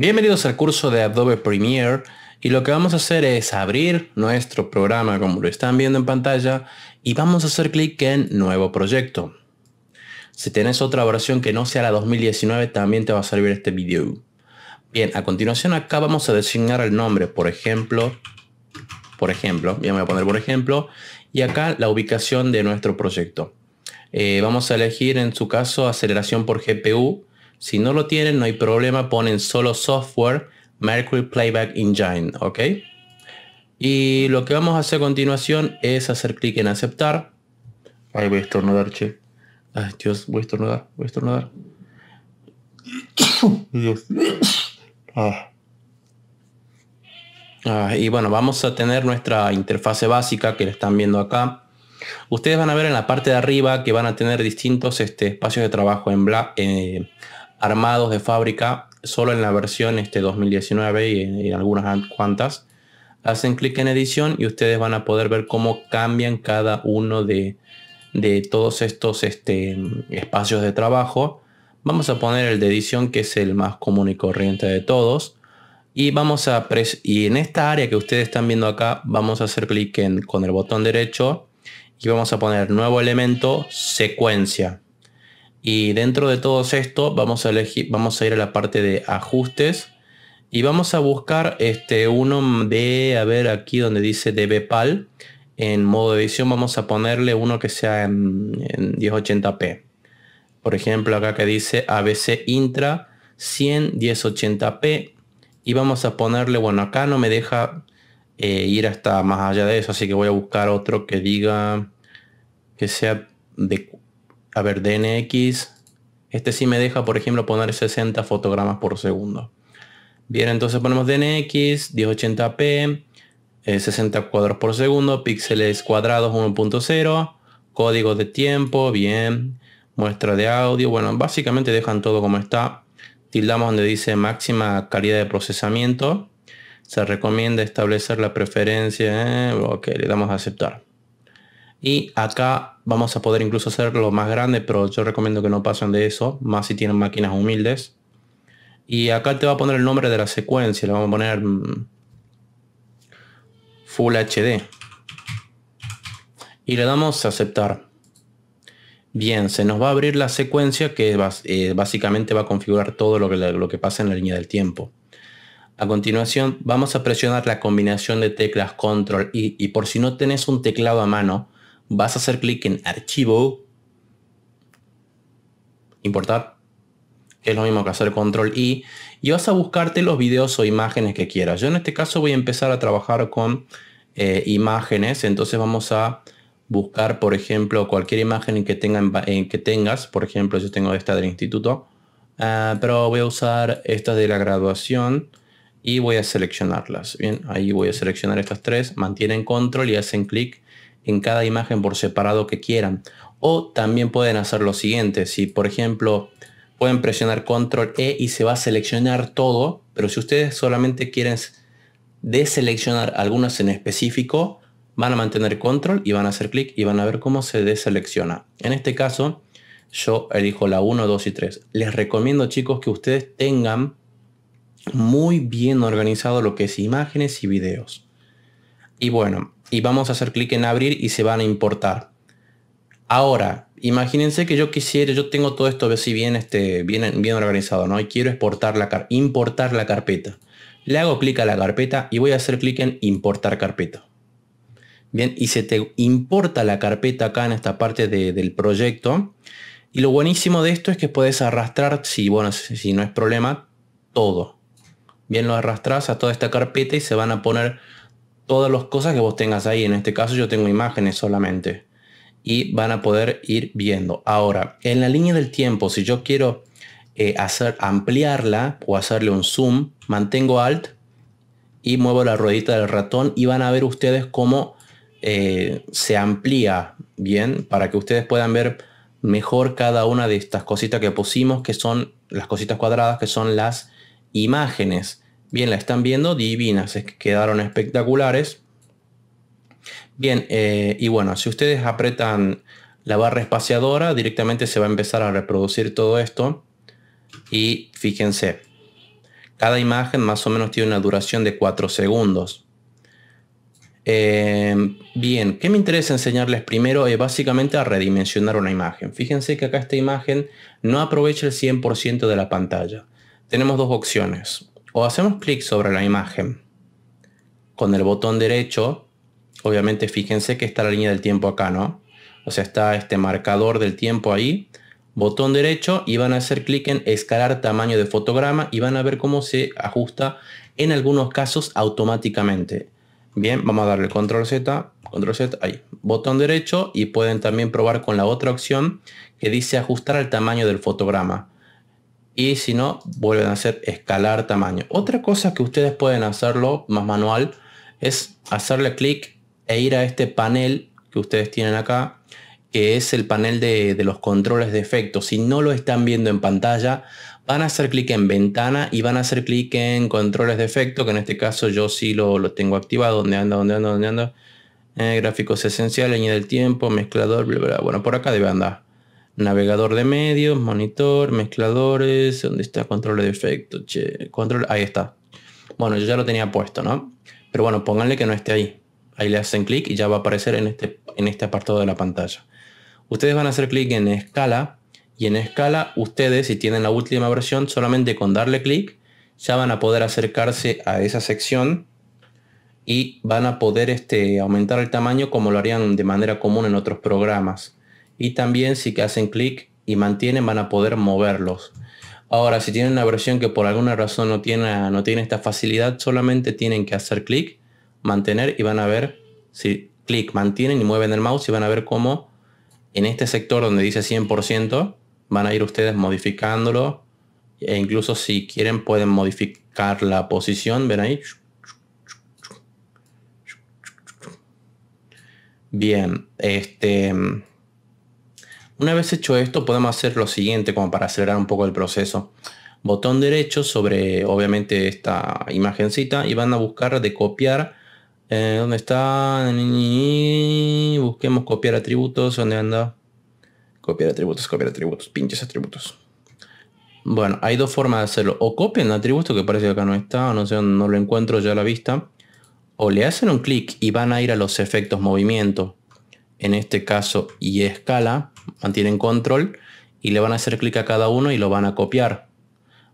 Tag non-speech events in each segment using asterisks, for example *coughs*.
Bienvenidos al curso de Adobe Premiere y lo que vamos a hacer es abrir nuestro programa como lo están viendo en pantalla y vamos a hacer clic en Nuevo Proyecto. Si tenés otra versión que no sea la 2019 también te va a servir este video. Bien, a continuación acá vamos a designar el nombre, por ejemplo, por ejemplo, ya me voy a poner por ejemplo, y acá la ubicación de nuestro proyecto. Eh, vamos a elegir en su caso aceleración por GPU, si no lo tienen, no hay problema, ponen solo software Mercury Playback Engine, ¿ok? Y lo que vamos a hacer a continuación es hacer clic en aceptar. Ahí voy a estornudar, che. Ay, Dios, voy a estornudar, voy a estornudar. *coughs* Dios. Ah. ah. y bueno, vamos a tener nuestra interfase básica que le están viendo acá. Ustedes van a ver en la parte de arriba que van a tener distintos este, espacios de trabajo en, Black. Eh, armados de fábrica, solo en la versión este 2019 y en, algunas cuantas. Hacen clic en edición y ustedes van a poder ver cómo cambian cada uno de, de todos estos este, espacios de trabajo. Vamos a poner el de edición que es el más común y corriente de todos. Y vamos a y en esta área que ustedes están viendo acá, vamos a hacer clic en, con el botón derecho y vamos a poner nuevo elemento, secuencia. Y dentro de todo esto vamos a, elegir, vamos a ir a la parte de ajustes y vamos a buscar este uno de, a ver aquí donde dice de DBPAL. En modo de edición vamos a ponerle uno que sea en, 1080p. Por ejemplo, acá que dice ABC Intra 100 1080p. Y vamos a ponerle, bueno, acá no me deja eh, ir hasta más allá de eso, así que voy a buscar otro que diga que sea de a ver, DNX, este sí me deja, por ejemplo, poner 60 fotogramas por segundo. Bien, entonces ponemos DNX, 1080p, 60 cuadros por segundo, píxeles cuadrados 1.0, código de tiempo, bien, muestra de audio, bueno, básicamente dejan todo como está. Tildamos donde dice máxima calidad de procesamiento. Se recomienda establecer la preferencia. Eh, ok, le damos a aceptar. Y acá vamos a poder incluso hacerlo más grande, pero yo recomiendo que no pasen de eso, más si tienen máquinas humildes. Y acá te va a poner el nombre de la secuencia, le vamos a poner mm, Full HD. Y le damos a aceptar. Bien, se nos va a abrir la secuencia que eh, básicamente va a configurar todo lo que, lo que pasa en la línea del tiempo. A continuación vamos a presionar la combinación de teclas control y, y por si no tenés un teclado a mano, vas a hacer clic en archivo, importar, es lo mismo que hacer control y vas a buscarte los videos o imágenes que quieras. Yo en este caso voy a empezar a trabajar con eh, imágenes, entonces vamos a buscar, por ejemplo, cualquier imagen que, que tengas, por ejemplo, yo tengo esta del instituto, ah, pero voy a usar esta de la graduación y voy a seleccionarlas. Bien, ahí voy a seleccionar estas tres, mantienen control y hacen clic en cada imagen por separado que quieran. O también pueden hacer lo siguiente, si por ejemplo pueden presionar control E y se va a seleccionar todo, pero si ustedes solamente quieren deseleccionar algunas en específico, van a mantener control y van a hacer clic y van a ver cómo se deselecciona. En este caso, yo elijo la 1, 2 y 3. Les recomiendo chicos que ustedes tengan muy bien organizado lo que es imágenes y videos. Y bueno, y vamos a hacer clic en abrir y se van a importar. Ahora, imagínense que yo quisiera, yo tengo todo esto así bien, este, bien, bien organizado, ¿no? Y quiero exportar la importar la carpeta. Le hago clic a la carpeta y voy a hacer clic en importar carpeta. Bien, y se te importa la carpeta acá en esta parte del proyecto. Y lo buenísimo de esto es que puedes arrastrar, si, bueno, si, si no es problema, todo. Bien, lo arrastras a toda esta carpeta y se van a poner todas las cosas que vos tengas ahí. En este caso yo tengo imágenes solamente. Y van a poder ir viendo. Ahora, en la línea del tiempo, si yo quiero eh, hacer, ampliarla o hacerle un zoom, mantengo alt y muevo la ruedita del ratón y van a ver ustedes cómo eh, se amplía bien para que ustedes puedan ver mejor cada una de estas cositas que pusimos, que son las cositas cuadradas, que son las imágenes. Bien, la están viendo, divinas, es que quedaron espectaculares. Bien, eh, y bueno, si ustedes apretan la barra espaciadora, directamente se va a empezar a reproducir todo esto. Y fíjense, cada imagen más o menos tiene una duración de 4 segundos. Eh, bien, ¿qué me interesa enseñarles primero? Es eh, básicamente a redimensionar una imagen. Fíjense que acá esta imagen no aprovecha el 100% de la pantalla. Tenemos dos opciones o hacemos clic sobre la imagen con el botón derecho, obviamente fíjense que está la línea del tiempo acá, ¿no? O sea, está este marcador del tiempo ahí, botón derecho y van a hacer clic en escalar tamaño de fotograma y van a ver cómo se ajusta en algunos casos automáticamente. Bien, vamos a darle control Z, control Z, ahí, botón derecho y pueden también probar con la otra opción que dice ajustar al tamaño del fotograma y si no, vuelven a hacer escalar tamaño. Otra cosa que ustedes pueden hacerlo más manual es hacerle clic e ir a este panel que ustedes tienen acá, que es el panel de, los controles de efecto. Si no lo están viendo en pantalla, van a hacer clic en ventana y van a hacer clic en controles de efecto, que en este caso yo sí lo, tengo activado, donde anda, donde anda, donde anda. Eh, gráficos esenciales, línea del tiempo, mezclador, bla, bla. Bueno, por acá debe andar navegador de medios, monitor, mezcladores, donde está control de efecto? control, ahí está. Bueno, yo ya lo tenía puesto, ¿no? Pero bueno, pónganle que no esté ahí. Ahí le hacen clic y ya va a aparecer en este, en este apartado de la pantalla. Ustedes van a hacer clic en escala y en escala ustedes, si tienen la última versión, solamente con darle clic ya van a poder acercarse a esa sección y van a poder este, aumentar el tamaño como lo harían de manera común en otros programas y también si hacen clic y mantienen van a poder moverlos. Ahora, si tienen una versión que por alguna razón no tiene, no tiene esta facilidad, solamente tienen que hacer clic, mantener y van a ver si clic mantienen y mueven el mouse y van a ver cómo en este sector donde dice 100% van a ir ustedes modificándolo e incluso si quieren pueden modificar la posición, ven ahí. Bien, este una vez hecho esto, podemos hacer lo siguiente como para acelerar un poco el proceso. Botón derecho sobre, obviamente, esta imagencita y van a buscar de copiar. Eh, ¿Dónde está? Busquemos copiar atributos. ¿Dónde anda? Copiar atributos, copiar atributos, pinches atributos. Bueno, hay dos formas de hacerlo. O copian atributo, que parece que acá no está, no sé, no lo encuentro ya a la vista. O le hacen un clic y van a ir a los efectos movimiento en este caso y escala, mantienen control y le van a hacer clic a cada uno y lo van a copiar.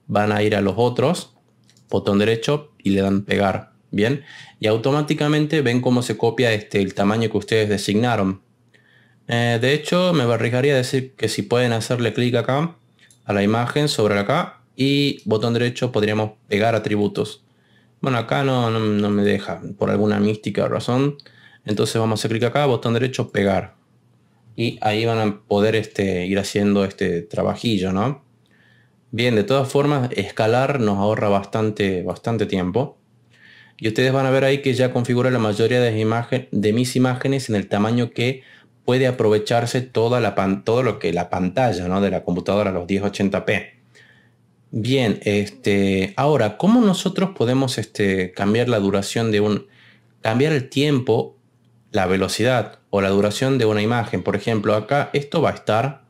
Van a ir a los otros, botón derecho y le dan pegar. Bien, y automáticamente ven cómo se copia este, el tamaño que ustedes designaron. Eh, de hecho, me arriesgaría a decir que si pueden hacerle clic acá a la imagen sobre acá y botón derecho podríamos pegar atributos. Bueno, acá no, no me deja por alguna mística razón. Entonces vamos a hacer clic acá, botón derecho, pegar. Y ahí van a poder este, ir haciendo este trabajillo, ¿no? Bien, de todas formas, escalar nos ahorra bastante, bastante tiempo. Y ustedes van a ver ahí que ya configura la mayoría de, de mis imágenes en el tamaño que puede aprovecharse toda la todo lo que la pantalla ¿no? de la computadora, los 1080p. Bien, este, ahora, ¿cómo nosotros podemos este, cambiar la duración de un... cambiar el tiempo la velocidad o la duración de una imagen. Por ejemplo, acá esto va a estar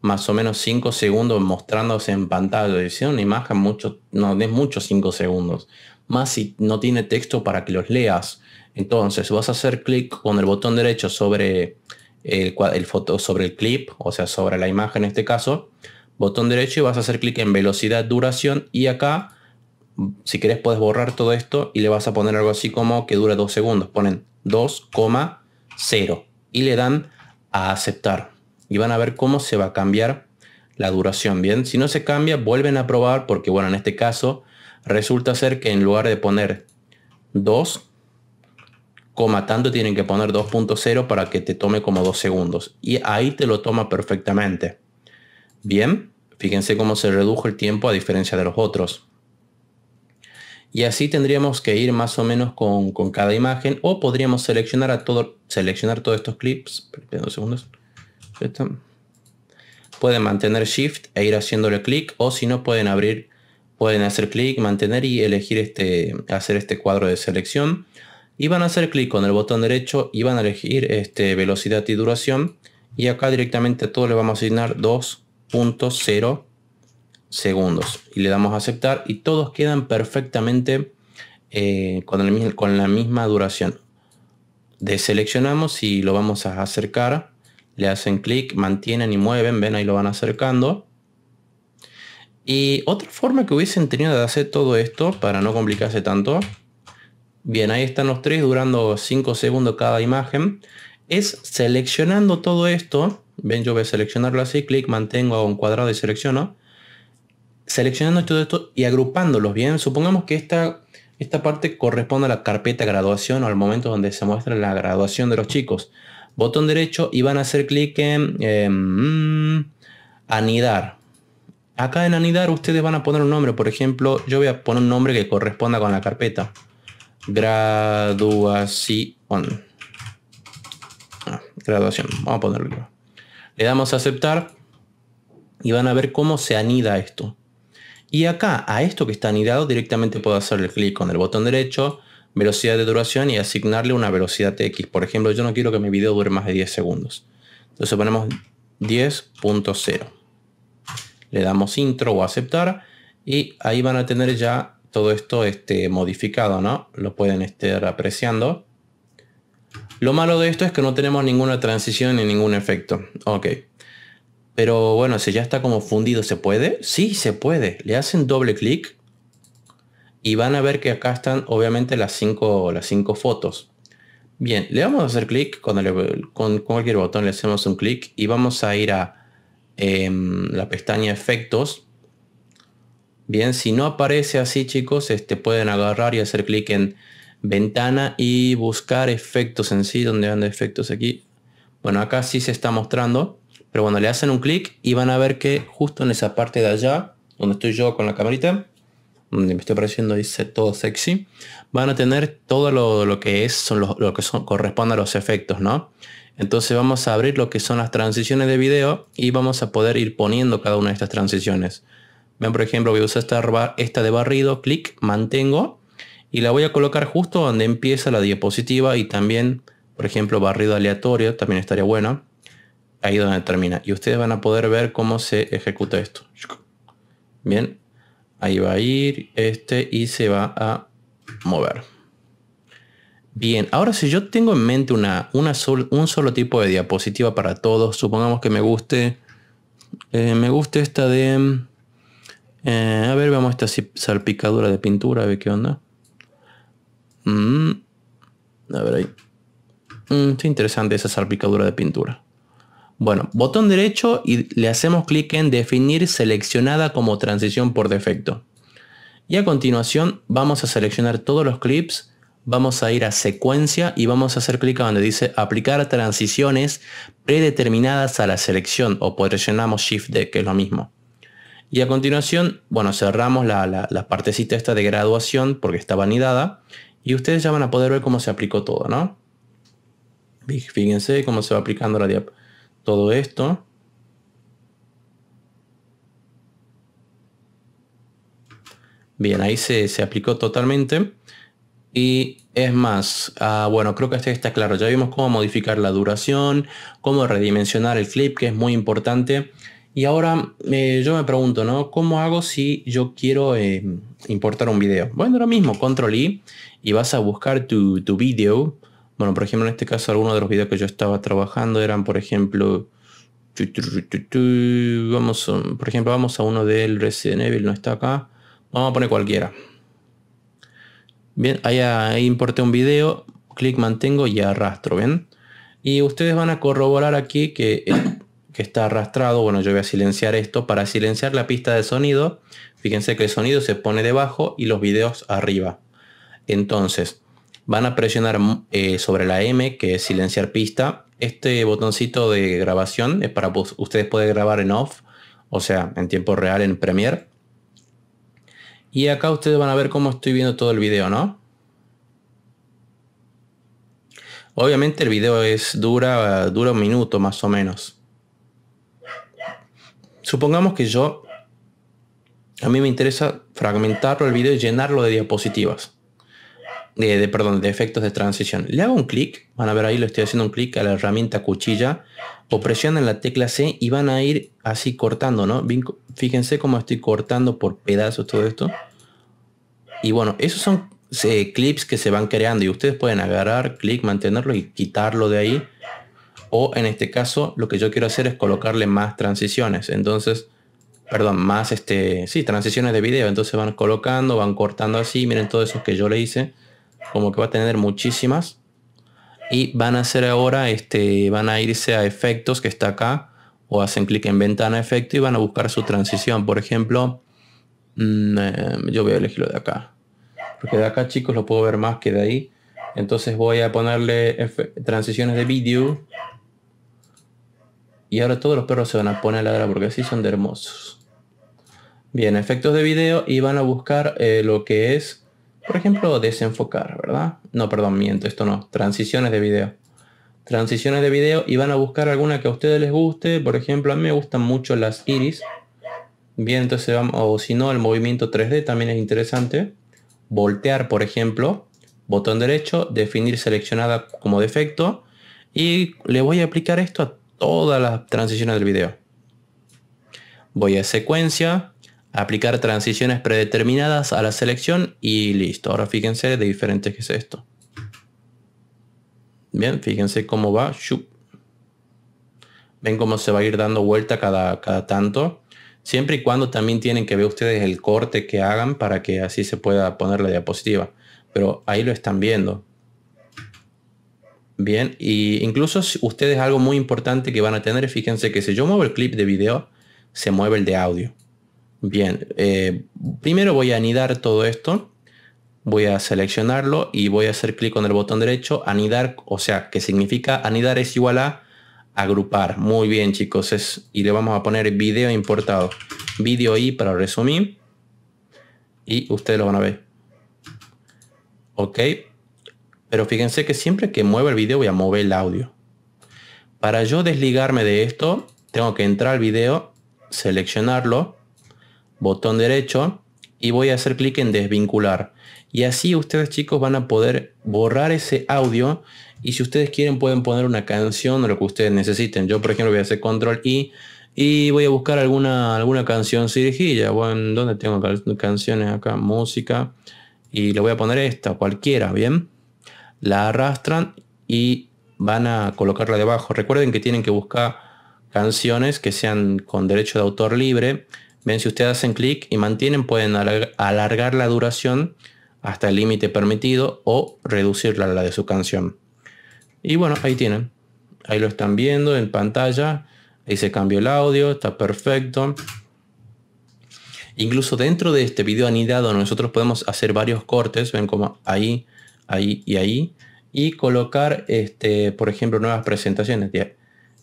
más o menos 5 segundos mostrándose en pantalla. Si una imagen mucho, no es mucho 5 segundos. Más si no tiene texto para que los leas. Entonces vas a hacer clic con el botón derecho sobre el, el foto, sobre el clip, o sea, sobre la imagen en este caso. Botón derecho y vas a hacer clic en velocidad, duración y acá si querés puedes borrar todo esto y le vas a poner algo así como que dura dos segundos. Ponen 2,0 y le dan a aceptar. Y van a ver cómo se va a cambiar la duración. Bien, si no se cambia, vuelven a probar porque, bueno, en este caso resulta ser que en lugar de poner 2, coma tanto tienen que poner 2.0 para que te tome como 2 segundos. Y ahí te lo toma perfectamente. Bien, fíjense cómo se redujo el tiempo a diferencia de los otros. Y así tendríamos que ir más o menos con, cada imagen o podríamos seleccionar, a todo, seleccionar todos estos clips. Dos segundos. Pueden mantener Shift e ir haciéndole clic o si no pueden abrir, pueden hacer clic, mantener y elegir este, hacer este cuadro de selección. Y van a hacer clic con el botón derecho y van a elegir este, velocidad y duración. Y acá directamente a todo le vamos a asignar 2.0 segundos. Y le damos a aceptar y todos quedan perfectamente eh, con, la misma duración. Deseleccionamos y lo vamos a acercar. Le hacen clic, mantienen y mueven. Ven, ahí lo van acercando. Y otra forma que hubiesen tenido de hacer todo esto, para no complicarse tanto, bien, ahí están los tres durando 5 segundos cada imagen, es seleccionando todo esto, ven, yo voy a seleccionarlo así, clic, mantengo un cuadrado y selecciono, seleccionando todo esto y agrupándolos, ¿bien? Supongamos que esta, esta parte corresponde a la carpeta graduación o al momento donde se muestra la graduación de los chicos. Botón derecho y van a hacer clic en em, anidar. Acá en anidar ustedes van a poner un nombre, por ejemplo, yo voy a poner un nombre que corresponda con la carpeta. Graduación. Ah, graduación, vamos a ponerlo. Le damos a aceptar y van a ver cómo se anida esto. Y acá, a esto que está anidado, directamente puedo hacerle clic con el botón derecho, velocidad de duración y asignarle una velocidad X. Por ejemplo, yo no quiero que mi video dure más de 10 segundos. Entonces ponemos 10.0. Le damos intro o aceptar y ahí van a tener ya todo esto este, modificado, ¿no? Lo pueden estar apreciando. Lo malo de esto es que no tenemos ninguna transición ni ningún efecto. Ok. Pero bueno, si ya está como fundido, ¿se puede? Sí, se puede. Le hacen doble clic y van a ver que acá están obviamente las cinco, las cinco fotos. Bien, le vamos a hacer clic con, cualquier botón, le hacemos un clic y vamos a ir a em, la pestaña efectos. Bien, si no aparece así chicos, este, pueden agarrar y hacer clic en ventana y buscar efectos en sí, donde anda efectos aquí. Bueno, acá sí se está mostrando. Pero cuando le hacen un clic y van a ver que justo en esa parte de allá, donde estoy yo con la camarita, donde me estoy apareciendo dice todo sexy, van a tener todo lo, que es, son los, lo que son, corresponde a los efectos, ¿no? Entonces vamos a abrir lo que son las transiciones de video y vamos a poder ir poniendo cada una de estas transiciones. Ven, por ejemplo, voy a usar esta, esta de barrido, clic, mantengo y la voy a colocar justo donde empieza la diapositiva y también, por ejemplo, barrido aleatorio, también estaría bueno ahí donde termina. Y ustedes van a poder ver cómo se ejecuta esto. Bien, ahí va a ir este y se va a mover. Bien, ahora si yo tengo en mente una, una un solo tipo de diapositiva para todos, supongamos que me guste, eh, me guste esta de, eh, a ver, vamos esta salpicadura de pintura, a ver qué onda. Mm, a ver ahí. Mm, está interesante esa salpicadura de pintura. Bueno, botón derecho y le hacemos clic en definir seleccionada como transición por defecto. Y a continuación vamos a seleccionar todos los clips, vamos a ir a secuencia y vamos a hacer clic a donde dice aplicar transiciones predeterminadas a la selección o presionamos Shift D, que es lo mismo. Y a continuación, bueno, cerramos la, partecita esta de graduación porque está vanidada y ustedes ya van a poder ver cómo se aplicó todo, ¿no? Fíjense cómo se va aplicando la diapositiva todo esto. Bien, ahí se, aplicó totalmente. Y es más, ah, bueno, creo que este está claro. Ya vimos cómo modificar la duración, cómo redimensionar el clip, que es muy importante. Y ahora eh, yo me pregunto, ¿no? ¿Cómo hago si yo quiero eh, importar un video? Bueno, lo mismo, control I y vas a buscar tu, tu video bueno, por ejemplo, en este caso, algunos de los videos que yo estaba trabajando eran, por ejemplo, vamos, por ejemplo, vamos a uno del Resident Evil, no está acá. Vamos a poner cualquiera. Bien, ahí, importe importé un video, clic, mantengo y arrastro, ¿bien? Y ustedes van a corroborar aquí que, eh, que está arrastrado. Bueno, yo voy a silenciar esto. Para silenciar la pista de sonido, fíjense que el sonido se pone debajo y los videos arriba. Entonces, van a presionar mm, eh, sobre la M, que es silenciar pista. Este botoncito de grabación es para ustedes poder grabar en off, o sea, en tiempo real en Premiere. Y acá ustedes van a ver cómo estoy viendo todo el video, ¿no? Obviamente el video es dura, dura un minuto más o menos. Supongamos que yo, a mí me interesa fragmentarlo el video y llenarlo de diapositivas. Eh, de, perdón, de efectos de transición. Le hago un clic, van a ver ahí, lo estoy haciendo un clic a la herramienta cuchilla, o presionan la tecla C y van a ir así cortando, ¿no? Fíjense cómo estoy cortando por pedazos todo esto. Y bueno, esos son clips que se van creando y ustedes pueden agarrar, clic, mantenerlo y quitarlo de ahí. O en este caso, lo que yo quiero hacer es colocarle más transiciones. Entonces, perdón, más este, sí, transiciones de video. Entonces van colocando, van cortando así. Miren todo eso que yo le hice como que va a tener muchísimas. Y van a hacer ahora, este, van a irse a efectos que está acá, o hacen clic en ventana efecto y van a buscar su transición. Por ejemplo, mm, eh, yo voy a elegirlo de acá. Porque de acá, chicos, lo puedo ver más que de ahí. Entonces voy a ponerle transiciones de vídeo. Y ahora todos los perros se van a poner a ladrar porque así son de hermosos. Bien, efectos de video y van a buscar eh, lo que es por ejemplo, desenfocar, ¿verdad? No, perdón, miento, esto no. Transiciones de video. Transiciones de video y van a buscar alguna que a ustedes les guste. Por ejemplo, a mí me gustan mucho las iris. Bien, entonces vamos, o si no, el movimiento 3D también es interesante. Voltear, por ejemplo, botón derecho, definir seleccionada como defecto. Y le voy a aplicar esto a todas las transiciones del video. Voy a secuencia, aplicar transiciones predeterminadas a la selección y listo. Ahora fíjense de diferentes que es esto. Bien, fíjense cómo va. Ven cómo se va a ir dando vuelta cada, tanto. Siempre y cuando también tienen que ver ustedes el corte que hagan para que así se pueda poner la diapositiva. Pero ahí lo están viendo. Bien, y incluso si ustedes algo muy importante que van a tener, fíjense que si yo muevo el clip de video, se mueve el de audio. Bien, eh, primero voy a anidar todo esto. Voy a seleccionarlo y voy a hacer clic con el botón derecho, anidar, o sea, que significa anidar es igual a agrupar. Muy bien, chicos, y le vamos a poner video importado. Video y para resumir. Y ustedes lo van a ver. Ok. Pero fíjense que siempre que mueva el video voy a mover el audio. Para yo desligarme de esto, tengo que entrar al video, seleccionarlo botón derecho y voy a hacer clic en desvincular. Y así ustedes chicos van a poder borrar ese audio y si ustedes quieren pueden poner una canción o lo que ustedes necesiten. Yo por ejemplo voy a hacer control y y voy a buscar alguna, alguna canción cirujilla. Bueno, donde tengo canciones acá? Música. Y le voy a poner esta, cualquiera, ¿bien? La arrastran y van a colocarla debajo. Recuerden que tienen que buscar canciones que sean con derecho de autor libre Ven, si ustedes hacen clic y mantienen, pueden alargar la duración hasta el límite permitido o reducirla a la de su canción. Y bueno, ahí tienen. Ahí lo están viendo en pantalla. Ahí se cambió el audio, está perfecto. Incluso dentro de este video anidado nosotros podemos hacer varios cortes, ven como ahí, ahí y ahí, y colocar, este, por ejemplo, nuevas presentaciones.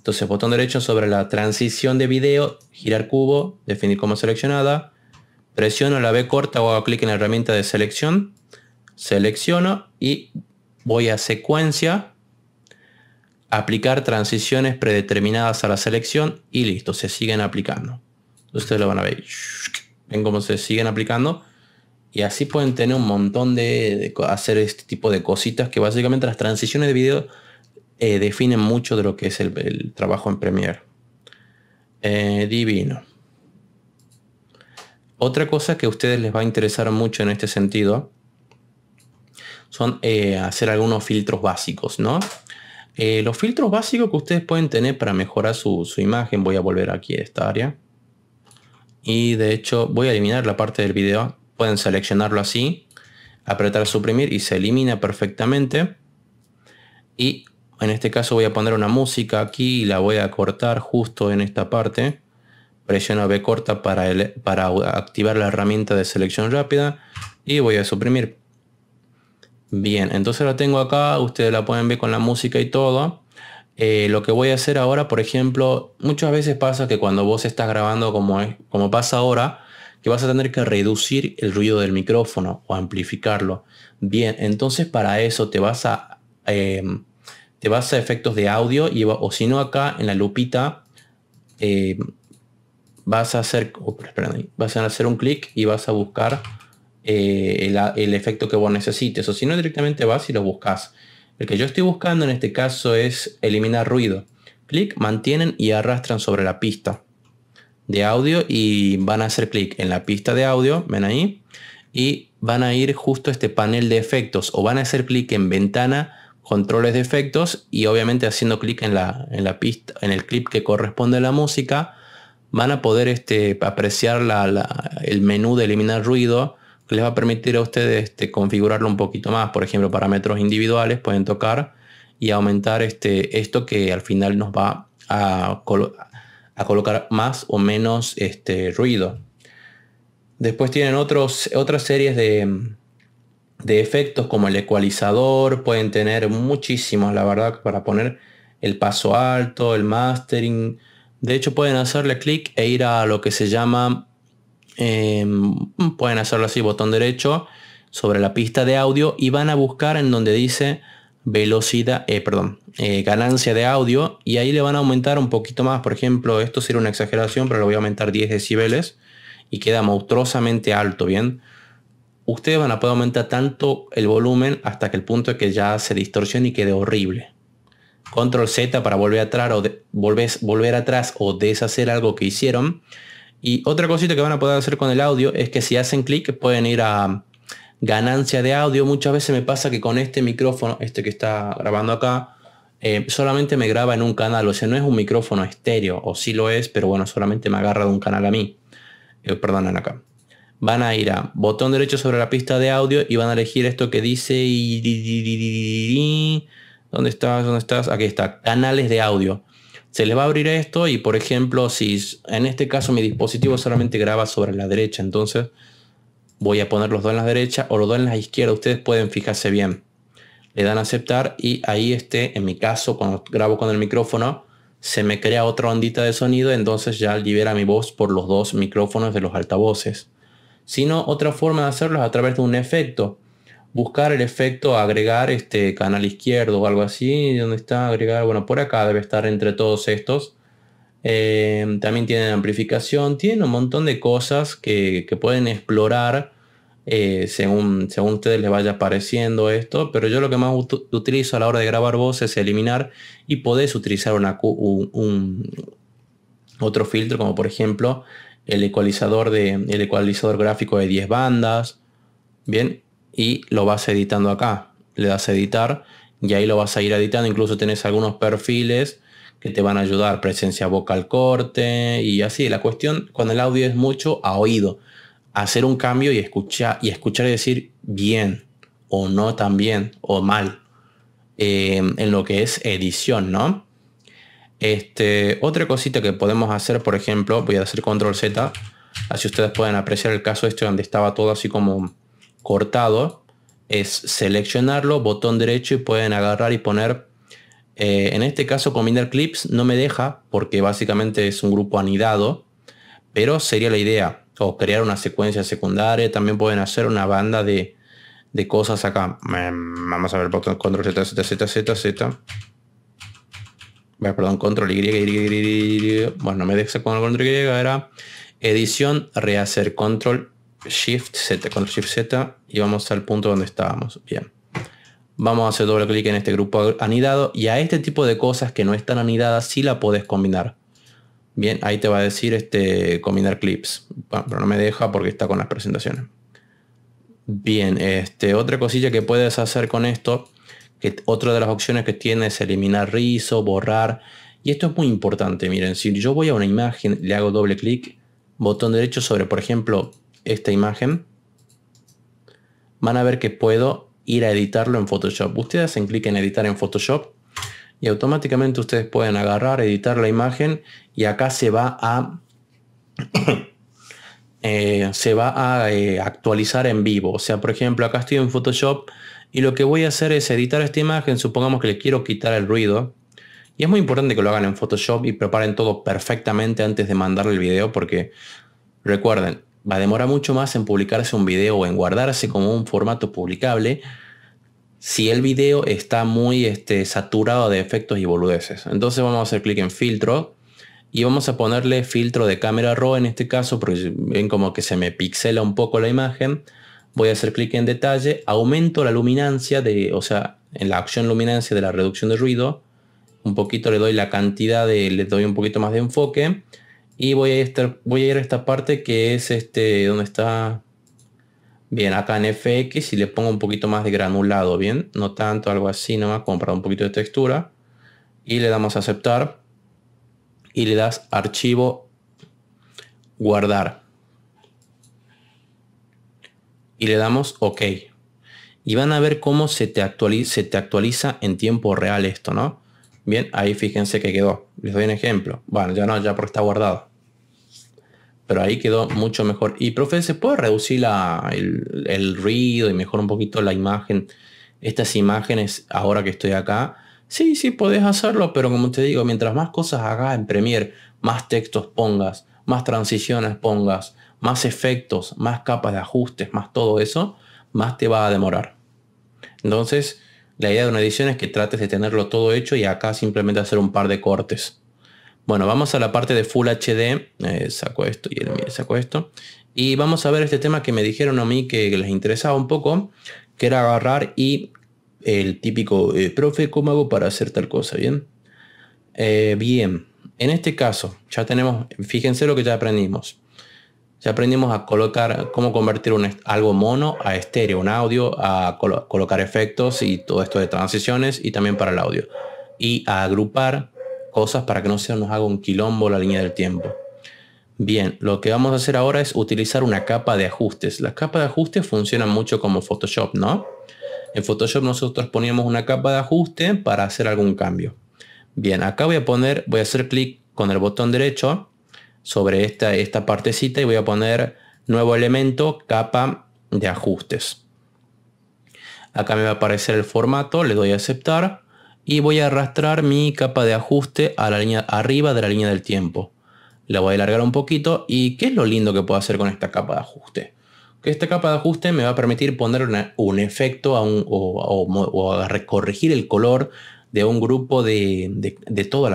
Entonces, botón derecho sobre la transición de video, girar cubo, definir como seleccionada. Presiono la B corta o hago clic en la herramienta de selección. Selecciono y voy a secuencia. Aplicar transiciones predeterminadas a la selección y listo, se siguen aplicando. Ustedes lo van a ver. Ven cómo se siguen aplicando. Y así pueden tener un montón de, de hacer este tipo de cositas que básicamente las transiciones de video eh, definen mucho de lo que es el, trabajo en Premiere. Eh, divino. Otra cosa que a ustedes les va a interesar mucho en este sentido son eh, hacer algunos filtros básicos, ¿no? los filtros básicos que ustedes pueden tener para mejorar su, su, imagen, voy a volver aquí a esta área. Y de hecho voy a eliminar la parte del video. Pueden seleccionarlo así, apretar suprimir y se elimina perfectamente. Y en este caso voy a poner una música aquí y la voy a cortar justo en esta parte. Presiono B corta para, para activar la herramienta de selección rápida y voy a suprimir. Bien, entonces la tengo acá, ustedes la pueden ver con la música y todo. Eh, lo que voy a hacer ahora, por ejemplo, muchas veces pasa que cuando vos estás grabando como, es, como pasa ahora, que vas a tener que reducir el ruido del micrófono o amplificarlo. Bien, entonces para eso te vas a... Eh, te vas a efectos de audio o si no acá en la lupita eh, vas a hacer oh, vas a hacer un clic y vas a buscar eh, el, el, efecto que vos necesites o si no directamente vas y lo buscas el que yo estoy buscando en este caso es eliminar ruido clic mantienen y arrastran sobre la pista de audio y van a hacer clic en la pista de audio ven ahí y van a ir justo a este panel de efectos o van a hacer clic en ventana controles de efectos y obviamente haciendo clic en la, en la pista, en el clip que corresponde a la música, van a poder este, apreciar la, el menú de eliminar ruido que les va a permitir a ustedes este, configurarlo un poquito más. Por ejemplo, parámetros individuales pueden tocar y aumentar este, esto que al final nos va a, a colocar más o menos este, ruido. Después tienen otros, otras series de, de efectos como el ecualizador, pueden tener muchísimos, la verdad, para poner el paso alto, el mastering. De hecho, pueden hacerle clic e ir a lo que se llama, em, pueden hacerlo así, botón derecho sobre la pista de audio y van a buscar en donde dice velocidad, eh, perdón, eh, ganancia de audio y ahí le van a aumentar un poquito más. Por ejemplo, esto sería una exageración, pero lo voy a aumentar 10 decibeles y queda monstruosamente alto, ¿bien? ustedes van a poder aumentar tanto el volumen hasta que el punto es que ya se distorsione y quede horrible. Control Z para volver atrás o volver atrás o deshacer algo que hicieron. Y otra cosita que van a poder hacer con el audio es que si hacen clic pueden ir a ganancia de audio. Muchas veces me pasa que con este micrófono, este que está grabando acá, eh, solamente me graba en un canal. O sea, no es un micrófono estéreo, o sí lo es, pero bueno, solamente me agarra de un canal a mí. Eh, acá van a ir a botón derecho sobre la pista de audio y van a elegir esto que dice y dónde estás dónde estás aquí está canales de audio se les va a abrir esto y por ejemplo si en este caso mi dispositivo solamente graba sobre la derecha entonces voy a poner los dos en la derecha o los dos en la izquierda ustedes pueden fijarse bien le dan a aceptar y ahí esté en mi caso cuando grabo con el micrófono se me crea otra ondita de sonido entonces ya libera mi voz por los dos micrófonos de los altavoces sino otra forma de hacerlo es a través de un efecto. Buscar el efecto, agregar este canal izquierdo o algo así, donde está agregar, bueno, por acá debe estar entre todos estos. Eh, también tiene amplificación, Tiene un montón de cosas que, pueden explorar eh, según, según ustedes les vaya pareciendo esto, pero yo lo que más utilizo a la hora de grabar voz es eliminar y podés utilizar otro filtro como por ejemplo el ecualizador, de, el ecualizador gráfico de 10 bandas, bien, y lo vas editando acá. Le das a editar y ahí lo vas a ir editando. Incluso tenés algunos perfiles que te van a ayudar, presencia vocal corte y así. La cuestión cuando el audio es mucho a oído, hacer un cambio y escuchar y escuchar y decir bien o no tan bien o mal eh, en lo que es edición, ¿no? Este, otra cosita que podemos hacer, por ejemplo, voy a hacer control Z, así ustedes pueden apreciar el caso este donde estaba todo así como cortado, es seleccionarlo, botón derecho y pueden agarrar y poner, eh, en este caso combinar clips no me deja porque básicamente es un grupo anidado, pero sería la idea, o crear una secuencia secundaria, también pueden hacer una banda de, de cosas acá. Mm, vamos a ver, botón control Z, Z, Z, Z, Z perdón, control Y, bueno, no me deja con el control Y, era edición, rehacer, control shift Z, control shift Z y vamos al punto donde estábamos. Bien. Vamos a hacer doble clic en este grupo anidado y a este tipo de cosas que no están anidadas sí la puedes combinar. Bien, ahí te va a decir este combinar clips, pero no me deja porque está con las presentaciones. Bien, este, otra cosilla que puedes hacer con esto que otra de las opciones que tiene es eliminar rizo, borrar. Y esto es muy importante, miren, si yo voy a una imagen, le hago doble clic, botón derecho sobre, por ejemplo, esta imagen, van a ver que puedo ir a editarlo en Photoshop. Ustedes hacen clic en editar en Photoshop y automáticamente ustedes pueden agarrar, editar la imagen y acá se va a, *coughs* eh, se va a eh, actualizar en vivo. O sea, por ejemplo, acá estoy en Photoshop y lo que voy a hacer es editar esta imagen, supongamos que le quiero quitar el ruido. Y es muy importante que lo hagan en Photoshop y preparen todo perfectamente antes de mandarle el video porque recuerden, va a demorar mucho más en publicarse un video o en guardarse como un formato publicable si el video está muy este, saturado de efectos y boludeces. Entonces vamos a hacer clic en filtro y vamos a ponerle filtro de cámara RAW en este caso porque ven como que se me pixela un poco la imagen voy a hacer clic en detalle, aumento la luminancia de, o sea, en la acción luminancia de la reducción de ruido, un poquito le doy la cantidad de, le doy un poquito más de enfoque y voy a, ir a esta parte que es este, donde está, bien, acá en FX y le pongo un poquito más de granulado, bien, no tanto, algo así nomás, para un poquito de textura y le damos a aceptar y le das archivo guardar y le damos OK. Y van a ver cómo se te, actualiza, se te actualiza en tiempo real esto, ¿no? Bien, ahí fíjense que quedó. Les doy un ejemplo. Bueno, ya no, ya porque está guardado. Pero ahí quedó mucho mejor. Y profe, ¿se puede reducir la, el, ruido y mejor un poquito la imagen? Estas imágenes, ahora que estoy acá, Sí, sí, podés hacerlo, pero como te digo, mientras más cosas hagas en Premiere, más textos pongas, más transiciones pongas, más efectos, más capas de ajustes, más todo eso, más te va a demorar. Entonces, la idea de una edición es que trates de tenerlo todo hecho y acá simplemente hacer un par de cortes. Bueno, vamos a la parte de Full HD. Eh, saco esto y esto. Y vamos a ver este tema que me dijeron a mí que les interesaba un poco, que era agarrar y el típico, eh, profe, ¿cómo hago para hacer tal cosa? Bien. Eh, bien, en este caso ya tenemos, fíjense lo que ya aprendimos. Ya aprendimos a colocar, cómo convertir algo mono a estéreo, un audio, a colocar efectos y todo esto de transiciones y también para el audio. Y a agrupar cosas para que no se nos haga un quilombo la línea del tiempo. Bien, lo que vamos a hacer ahora es utilizar una capa de ajustes. Las capas de ajustes funcionan mucho como Photoshop, ¿no? En Photoshop nosotros poníamos una capa de ajuste para hacer algún cambio. Bien, acá voy a poner, voy a hacer clic con el botón derecho sobre esta, esta partecita y voy a poner nuevo elemento, capa de ajustes. Acá me va a aparecer el formato, le doy a aceptar y voy a arrastrar mi capa de ajuste a la línea arriba de la línea del tiempo. La voy a alargar un poquito y ¿qué es lo lindo que puedo hacer con esta capa de ajuste? Que esta capa de ajuste me va a permitir poner un efecto a un, o, a corregir el color de un grupo de, de, todo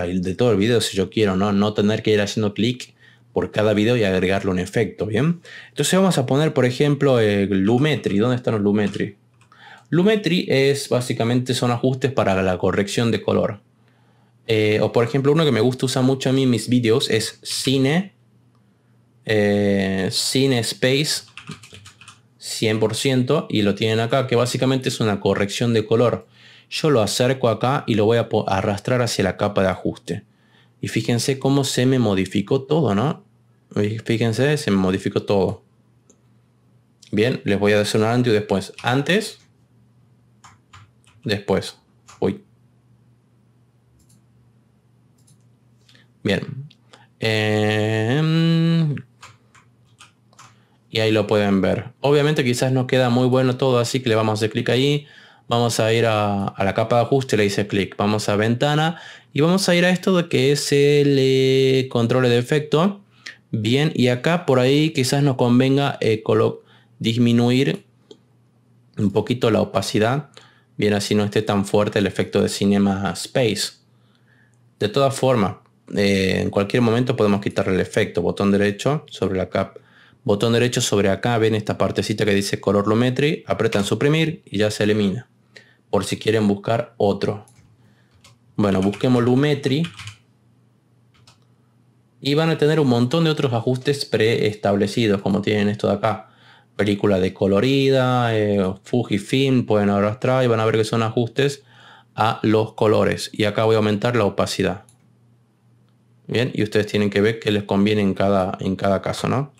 el video si yo quiero, ¿no? No tener que ir haciendo clic por cada video y agregarle un efecto, ¿bien? Entonces vamos a poner, por ejemplo, el Lumetri. ¿Dónde están los Lumetri? Lumetri es básicamente son ajustes para la corrección de color. Eh, o por ejemplo, uno que me gusta usar mucho a mí en mis videos es Cine, eh, Cine Space 100% y lo tienen acá, que básicamente es una corrección de color. Yo lo acerco acá y lo voy a arrastrar hacia la capa de ajuste. Y fíjense cómo se me modificó todo, ¿no? fíjense, se modificó todo. Bien, les voy a hacer un antes y después. Antes, después. Uy. Bien. Em, y ahí lo pueden ver. Obviamente quizás no queda muy bueno todo, así que le vamos a hacer clic ahí. Vamos a ir a, la capa de ajuste, le hice clic. Vamos a ventana y vamos a ir a esto de que es el eh, control de efecto. Bien, y acá por ahí quizás nos convenga eh, disminuir un poquito la opacidad. Bien, así no esté tan fuerte el efecto de Cinema Space. De todas formas, eh, en cualquier momento podemos quitarle el efecto. Botón derecho sobre la Botón derecho sobre acá, ven esta partecita que dice color lumetri, apretan suprimir y ya se elimina. Por si quieren buscar otro. Bueno, busquemos lumetri y van a tener un montón de otros ajustes preestablecidos, como tienen esto de acá. Película de colorida, eh, Fujifilm, pueden arrastrar y van a ver que son ajustes a los colores. Y acá voy a aumentar la opacidad. Bien, y ustedes tienen que ver qué les conviene en cada, en cada caso, ¿no?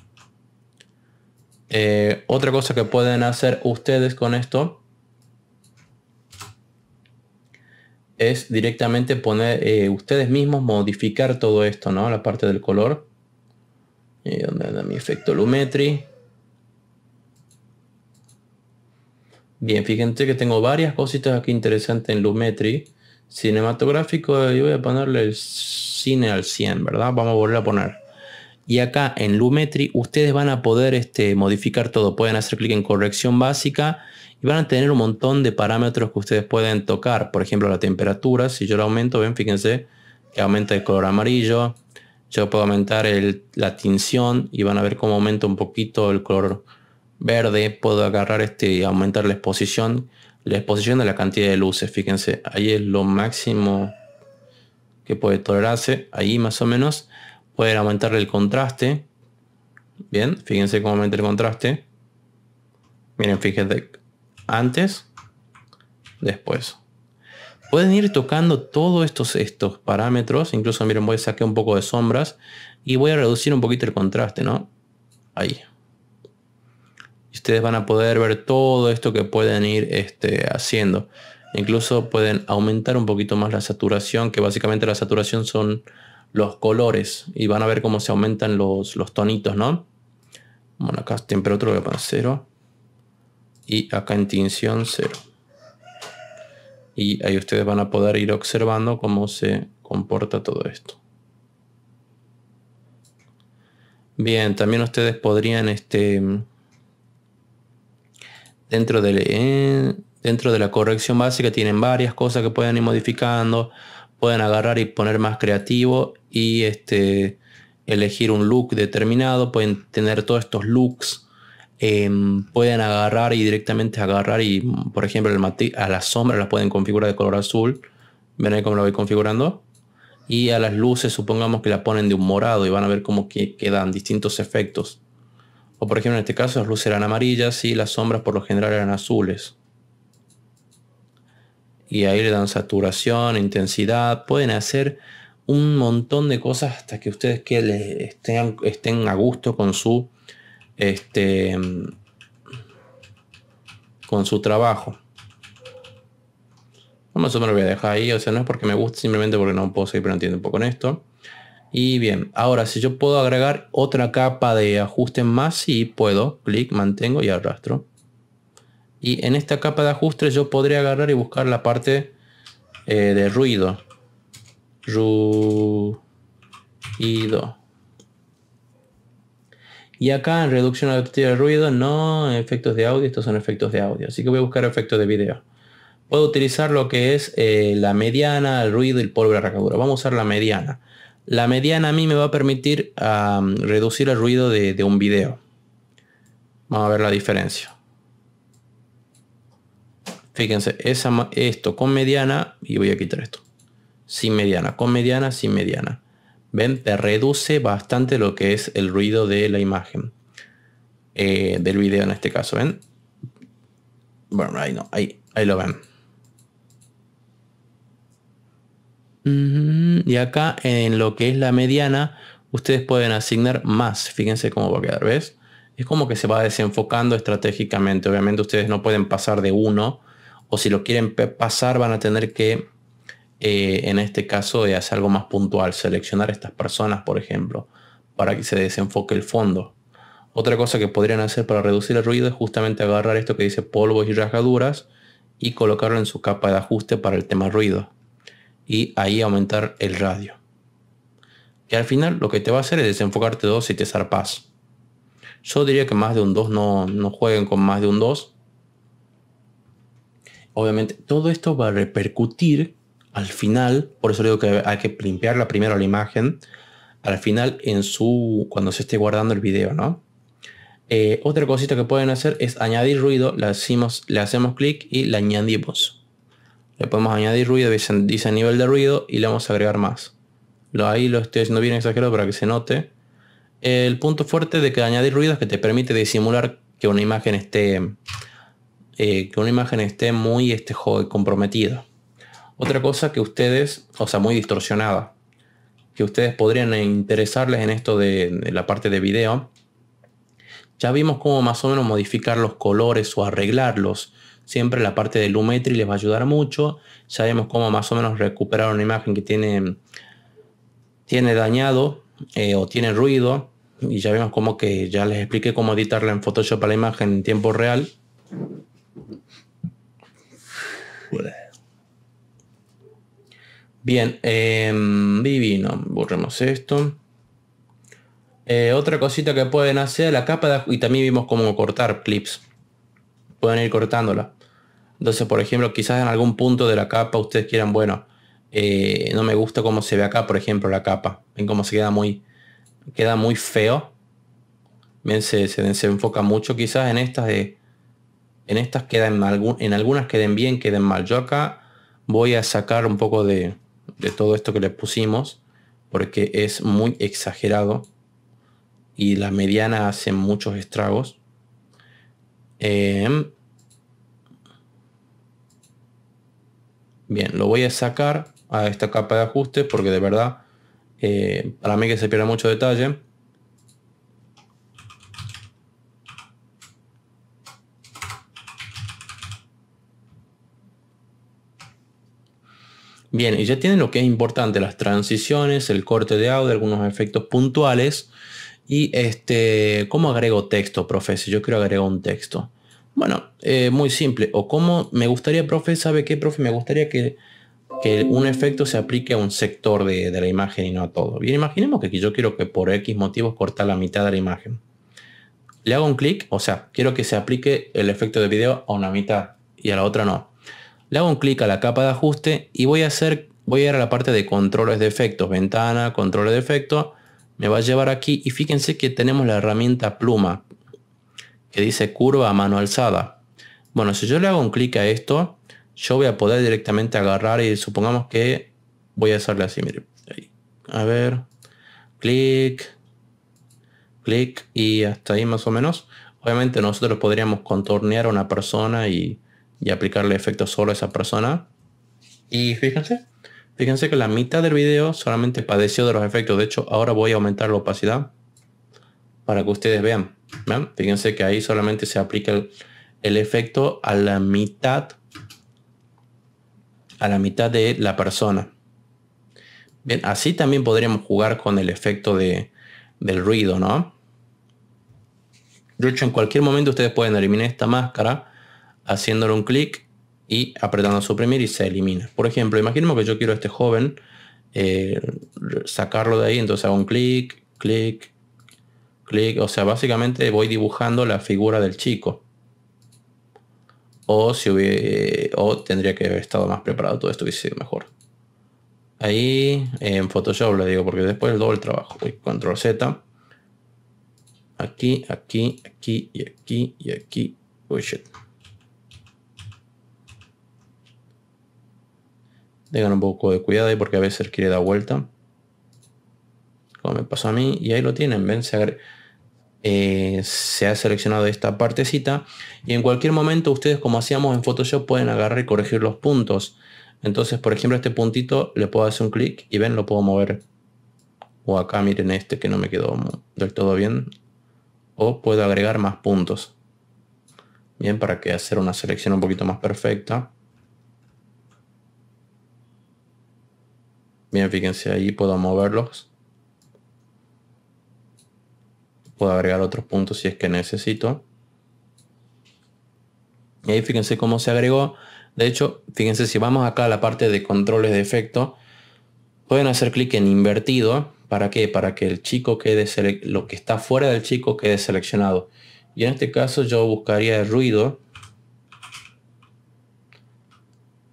Eh, otra cosa que pueden hacer ustedes con esto es directamente poner eh, ustedes mismos, modificar todo esto, ¿no? La parte del color. Y donde anda mi efecto Lumetri. Bien, fíjense que tengo varias cositas aquí interesantes en Lumetri. Cinematográfico, yo voy a ponerle el cine al 100, ¿verdad? Vamos a volver a poner. Y acá en Lumetri ustedes van a poder este, modificar todo. Pueden hacer clic en corrección básica y van a tener un montón de parámetros que ustedes pueden tocar. Por ejemplo, la temperatura, si yo la aumento, ven, fíjense que aumenta el color amarillo. Yo puedo aumentar la tinción y van a ver cómo aumenta un poquito el color verde. Puedo agarrar este y aumentar la exposición. La exposición de la cantidad de luces, fíjense, ahí es lo máximo que puede tolerarse. Ahí más o menos. Pueden aumentar el contraste. Bien, fíjense cómo aumenta el contraste. Miren, fíjense, antes, después. Pueden ir tocando todos estos, estos parámetros. Incluso, miren, voy a sacar un poco de sombras y voy a reducir un poquito el contraste, ¿no? Ahí. Ustedes van a poder ver todo esto que pueden ir este, haciendo. Incluso pueden aumentar un poquito más la saturación, que básicamente la saturación son los colores. Y van a ver cómo se aumentan los, los tonitos, ¿no? Bueno, acá temperatura voy a poner cero y acá en tinción cero. Y ahí ustedes van a poder ir observando cómo se comporta todo esto. Bien, también ustedes podrían, este, dentro, de, eh, dentro de la corrección básica tienen varias cosas que pueden ir modificando, pueden agarrar y poner más creativo y este, elegir un look determinado, pueden tener todos estos looks Em, pueden agarrar y directamente agarrar y, por ejemplo, a las sombras las pueden configurar de color azul. Ven ahí cómo lo voy configurando. Y a las luces, supongamos que la ponen de un morado y van a ver cómo que quedan distintos efectos. O por ejemplo, en este caso las luces eran amarillas y las sombras por lo general eran azules. Y ahí le dan saturación, intensidad. Pueden hacer un montón de cosas hasta que ustedes que les estén, estén a gusto con su este, con su trabajo. vamos a me lo voy a dejar ahí, o sea, no es porque me guste, simplemente porque no puedo seguir planteando un poco con esto. Y bien, ahora si yo puedo agregar otra capa de ajuste más, si puedo, clic, mantengo y arrastro. Y en esta capa de ajuste yo podría agarrar y buscar la parte eh, de ruido. Ruido. Y acá en reducción de ruido, no efectos de audio, estos son efectos de audio. Así que voy a buscar efectos de video. Puedo utilizar lo que es eh, la mediana, el ruido y el polvo de racadura. Vamos a usar la mediana. La mediana a mí me va a permitir reducir el ruido de, un video. Vamos a ver la diferencia. Fíjense, esa, esto con mediana, y voy a quitar esto. Sin mediana, con mediana, sin mediana. ¿Ven? Te reduce bastante lo que es el ruido de la imagen. Eh, del video en este caso, ¿ven? Bueno, ahí no, ahí, ahí lo ven. Y acá en lo que es la mediana, ustedes pueden asignar más. Fíjense cómo va a quedar, ¿ves? Es como que se va desenfocando estratégicamente. Obviamente ustedes no pueden pasar de uno. O si lo quieren pasar van a tener que eh, en este caso de hacer algo más puntual, seleccionar estas personas, por ejemplo, para que se desenfoque el fondo. Otra cosa que podrían hacer para reducir el ruido es justamente agarrar esto que dice polvos y rasgaduras y colocarlo en su capa de ajuste para el tema ruido. Y ahí aumentar el radio. Y al final lo que te va a hacer es desenfocarte dos y te zarpas. Yo diría que más de un 2 no, no jueguen con más de un 2. Obviamente todo esto va a repercutir al final, por eso digo que hay que limpiarla primero la imagen, al final en su, cuando se esté guardando el video, ¿no? Eh, otra cosita que pueden hacer es añadir ruido, le, hacemos, le hacemos clic y le añadimos. Le podemos añadir ruido, dice nivel de ruido y le vamos a agregar más. Lo, ahí lo estoy haciendo bien exagerado para que se note. El punto fuerte de que añadir ruido es que te permite disimular que una imagen esté, eh, que una imagen esté muy este, comprometida. Otra cosa que ustedes, o sea, muy distorsionada, que ustedes podrían interesarles en esto de, la parte de video, ya vimos cómo más o menos modificar los colores o arreglarlos. Siempre la parte de Lumetri les va a ayudar mucho. Ya vimos cómo más o menos recuperar una imagen que tiene, tiene dañado eh, o tiene ruido. Y ya vemos cómo que ya les expliqué cómo editarla en Photoshop a la imagen en tiempo real. Bien, eh, no, Borremos esto. Eh, otra cosita que pueden hacer, la capa de, y también vimos cómo cortar clips. Pueden ir cortándola. Entonces, por ejemplo, quizás en algún punto de la capa ustedes quieran, bueno, eh, no me gusta cómo se ve acá, por ejemplo, la capa. Ven cómo se queda muy, queda muy feo. Bien, se, se, enfoca mucho quizás en estas en estas quedan en algunas queden bien, queden mal. Yo acá voy a sacar un poco de, de todo esto que le pusimos, porque es muy exagerado y la mediana hace muchos estragos. Em, bien, lo voy a sacar a esta capa de ajuste porque de verdad, eh, para mí que se pierde mucho detalle, Bien, y ya tienen lo que es importante, las transiciones, el corte de audio, algunos efectos puntuales. Y este, ¿cómo agrego texto, profe? Si yo quiero agregar un texto. Bueno, eh, muy simple. O cómo me gustaría, profe, ¿sabe qué, profe? Me gustaría que, un efecto se aplique a un sector de, la imagen y no a todo. Bien, imaginemos que yo quiero que por X motivos cortar la mitad de la imagen. Le hago un clic, o sea, quiero que se aplique el efecto de video a una mitad y a la otra no. Le hago un clic a la capa de ajuste y voy a hacer, voy a ir a la parte de controles de efectos, ventana, controles de efecto. Me va a llevar aquí y fíjense que tenemos la herramienta pluma que dice curva a mano alzada. Bueno, si yo le hago un clic a esto, yo voy a poder directamente agarrar y supongamos que voy a hacerle así, mire. A ver, clic, clic y hasta ahí más o menos. Obviamente nosotros podríamos contornear a una persona y y aplicarle efecto solo a esa persona. Y fíjense, fíjense que la mitad del video solamente padeció de los efectos. De hecho, ahora voy a aumentar la opacidad para que ustedes vean. Fíjense que ahí solamente se aplica el, efecto a la mitad a la mitad de la persona. Bien, así también podríamos jugar con el efecto de, del ruido, ¿no? De hecho, en cualquier momento ustedes pueden eliminar esta máscara haciéndole un clic y apretando suprimir y se elimina. Por ejemplo, imaginemos que yo quiero este joven eh, sacarlo de ahí, entonces hago un clic, clic, clic, o sea, básicamente voy dibujando la figura del chico. O si hubiera, o tendría que haber estado más preparado, todo esto hubiese sido mejor. Ahí en Photoshop le digo, porque después el doble trabajo. Voy control Z. Aquí, aquí, aquí y aquí y aquí. Tengan un poco de cuidado ahí porque a veces quiere dar vuelta. Como me pasó a mí. Y ahí lo tienen, ven, se, eh, se ha seleccionado esta partecita. Y en cualquier momento ustedes, como hacíamos en Photoshop, pueden agarrar y corregir los puntos. Entonces, por ejemplo, este puntito le puedo hacer un clic y ven, lo puedo mover. O acá, miren este que no me quedó del todo bien. O puedo agregar más puntos. Bien, para que hacer una selección un poquito más perfecta. Bien, fíjense ahí, puedo moverlos. Puedo agregar otros puntos si es que necesito. Y ahí fíjense cómo se agregó. De hecho, fíjense si vamos acá a la parte de controles de efecto, pueden hacer clic en invertido. ¿Para qué? Para que el chico quede lo que está fuera del chico quede seleccionado. Y en este caso yo buscaría el ruido.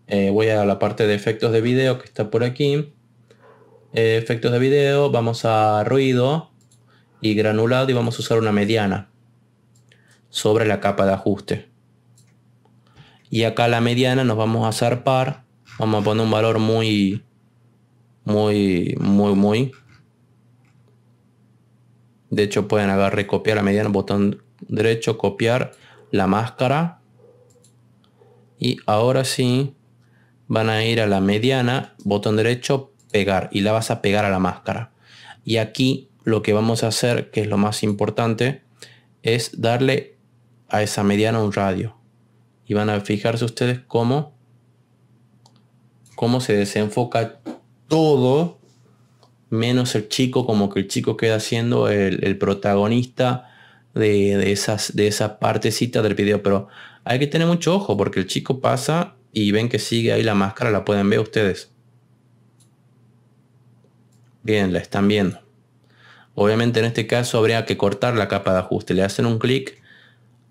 Eh, voy a la parte de efectos de video que está por aquí. Eh, efectos de video, vamos a ruido y granulado y vamos a usar una mediana sobre la capa de ajuste. Y acá la mediana nos vamos a zarpar, vamos a poner un valor muy, muy, muy, muy. De hecho pueden agarrar y copiar la mediana, botón derecho, copiar la máscara. Y ahora sí, van a ir a la mediana, botón derecho, pegar y la vas a pegar a la máscara. Y aquí lo que vamos a hacer, que es lo más importante, es darle a esa mediana un radio. Y van a fijarse ustedes cómo, cómo se desenfoca todo menos el chico, como que el chico queda siendo el, protagonista de, esas, de esa partecita del video. Pero hay que tener mucho ojo porque el chico pasa y ven que sigue ahí la máscara, la pueden ver ustedes. Bien, la están viendo. Obviamente en este caso habría que cortar la capa de ajuste. Le hacen un clic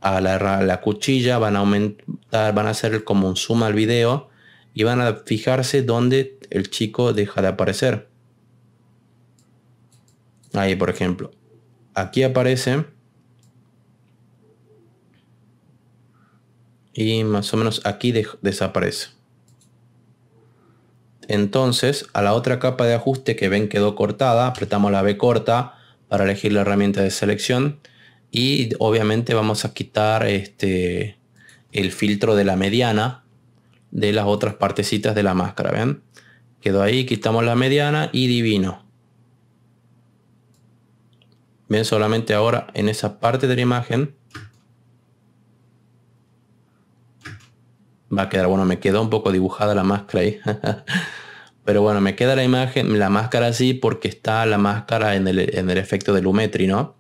a la, cuchilla, van a aumentar, van a hacer como un zoom al video y van a fijarse dónde el chico deja de aparecer. Ahí, por ejemplo. Aquí aparece. Y más o menos aquí desaparece. Entonces, a la otra capa de ajuste que ven quedó cortada, apretamos la B corta para elegir la herramienta de selección y obviamente vamos a quitar este, el filtro de la mediana de las otras partecitas de la máscara, ¿ven? Quedó ahí, quitamos la mediana y divino. ¿Ven? Solamente ahora en esa parte de la imagen va a quedar, bueno, me quedó un poco dibujada la máscara ahí. *laughs* Pero bueno, me queda la imagen, la máscara así porque está la máscara en el, en el efecto de Lumetri, ¿no?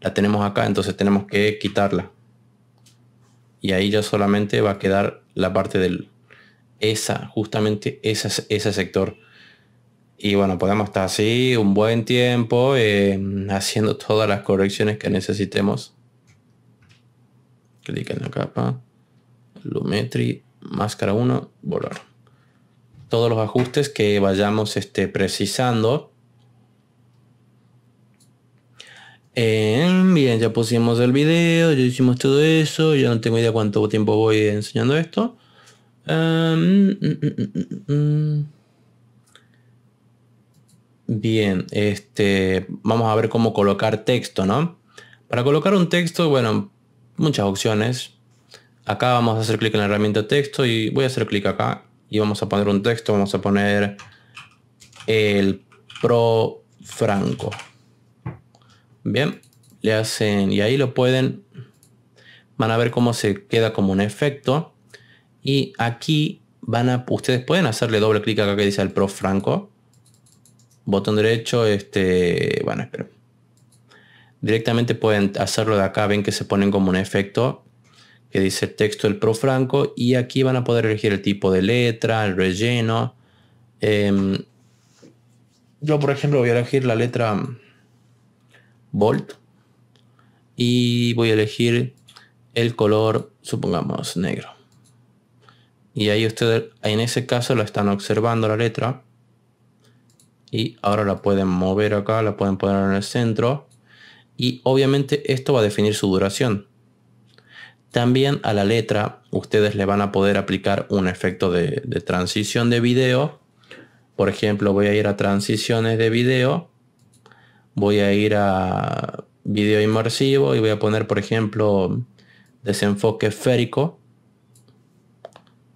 La tenemos acá, entonces tenemos que quitarla. Y ahí ya solamente va a quedar la parte del... Esa, justamente ese ese sector. Y bueno, podemos estar así un buen tiempo eh, haciendo todas las correcciones que necesitemos. Clic en la capa. Lumetri máscara 1, borrar. Todos los ajustes que vayamos este, precisando. bien, ya pusimos el video, ya hicimos todo eso. Yo no tengo idea cuánto tiempo voy enseñando esto. Em, mm, mm, mm, bien, este, vamos a ver cómo colocar texto, ¿no? Para colocar un texto, bueno, muchas opciones acá vamos a hacer clic en la herramienta texto y voy a hacer clic acá y vamos a poner un texto, vamos a poner el pro franco. Bien, le hacen y ahí lo pueden, van a ver cómo se queda como un efecto y aquí van a, ustedes pueden hacerle doble clic acá que dice el pro franco. Botón derecho, este, bueno, esperen. Directamente pueden hacerlo de acá, ven que se ponen como un efecto que dice el texto del Pro Franco, y aquí van a poder elegir el tipo de letra, el relleno. Em, yo, por ejemplo, voy a elegir la letra Volt y voy a elegir el color, supongamos, negro. Y ahí ustedes, en ese caso, la están observando la letra. Y ahora la pueden mover acá, la pueden poner en el centro. Y obviamente esto va a definir su duración. También a la letra ustedes le van a poder aplicar un efecto de, transición de video. Por ejemplo, voy a ir a transiciones de video. Voy a ir a video inmersivo y voy a poner, por ejemplo, desenfoque esférico.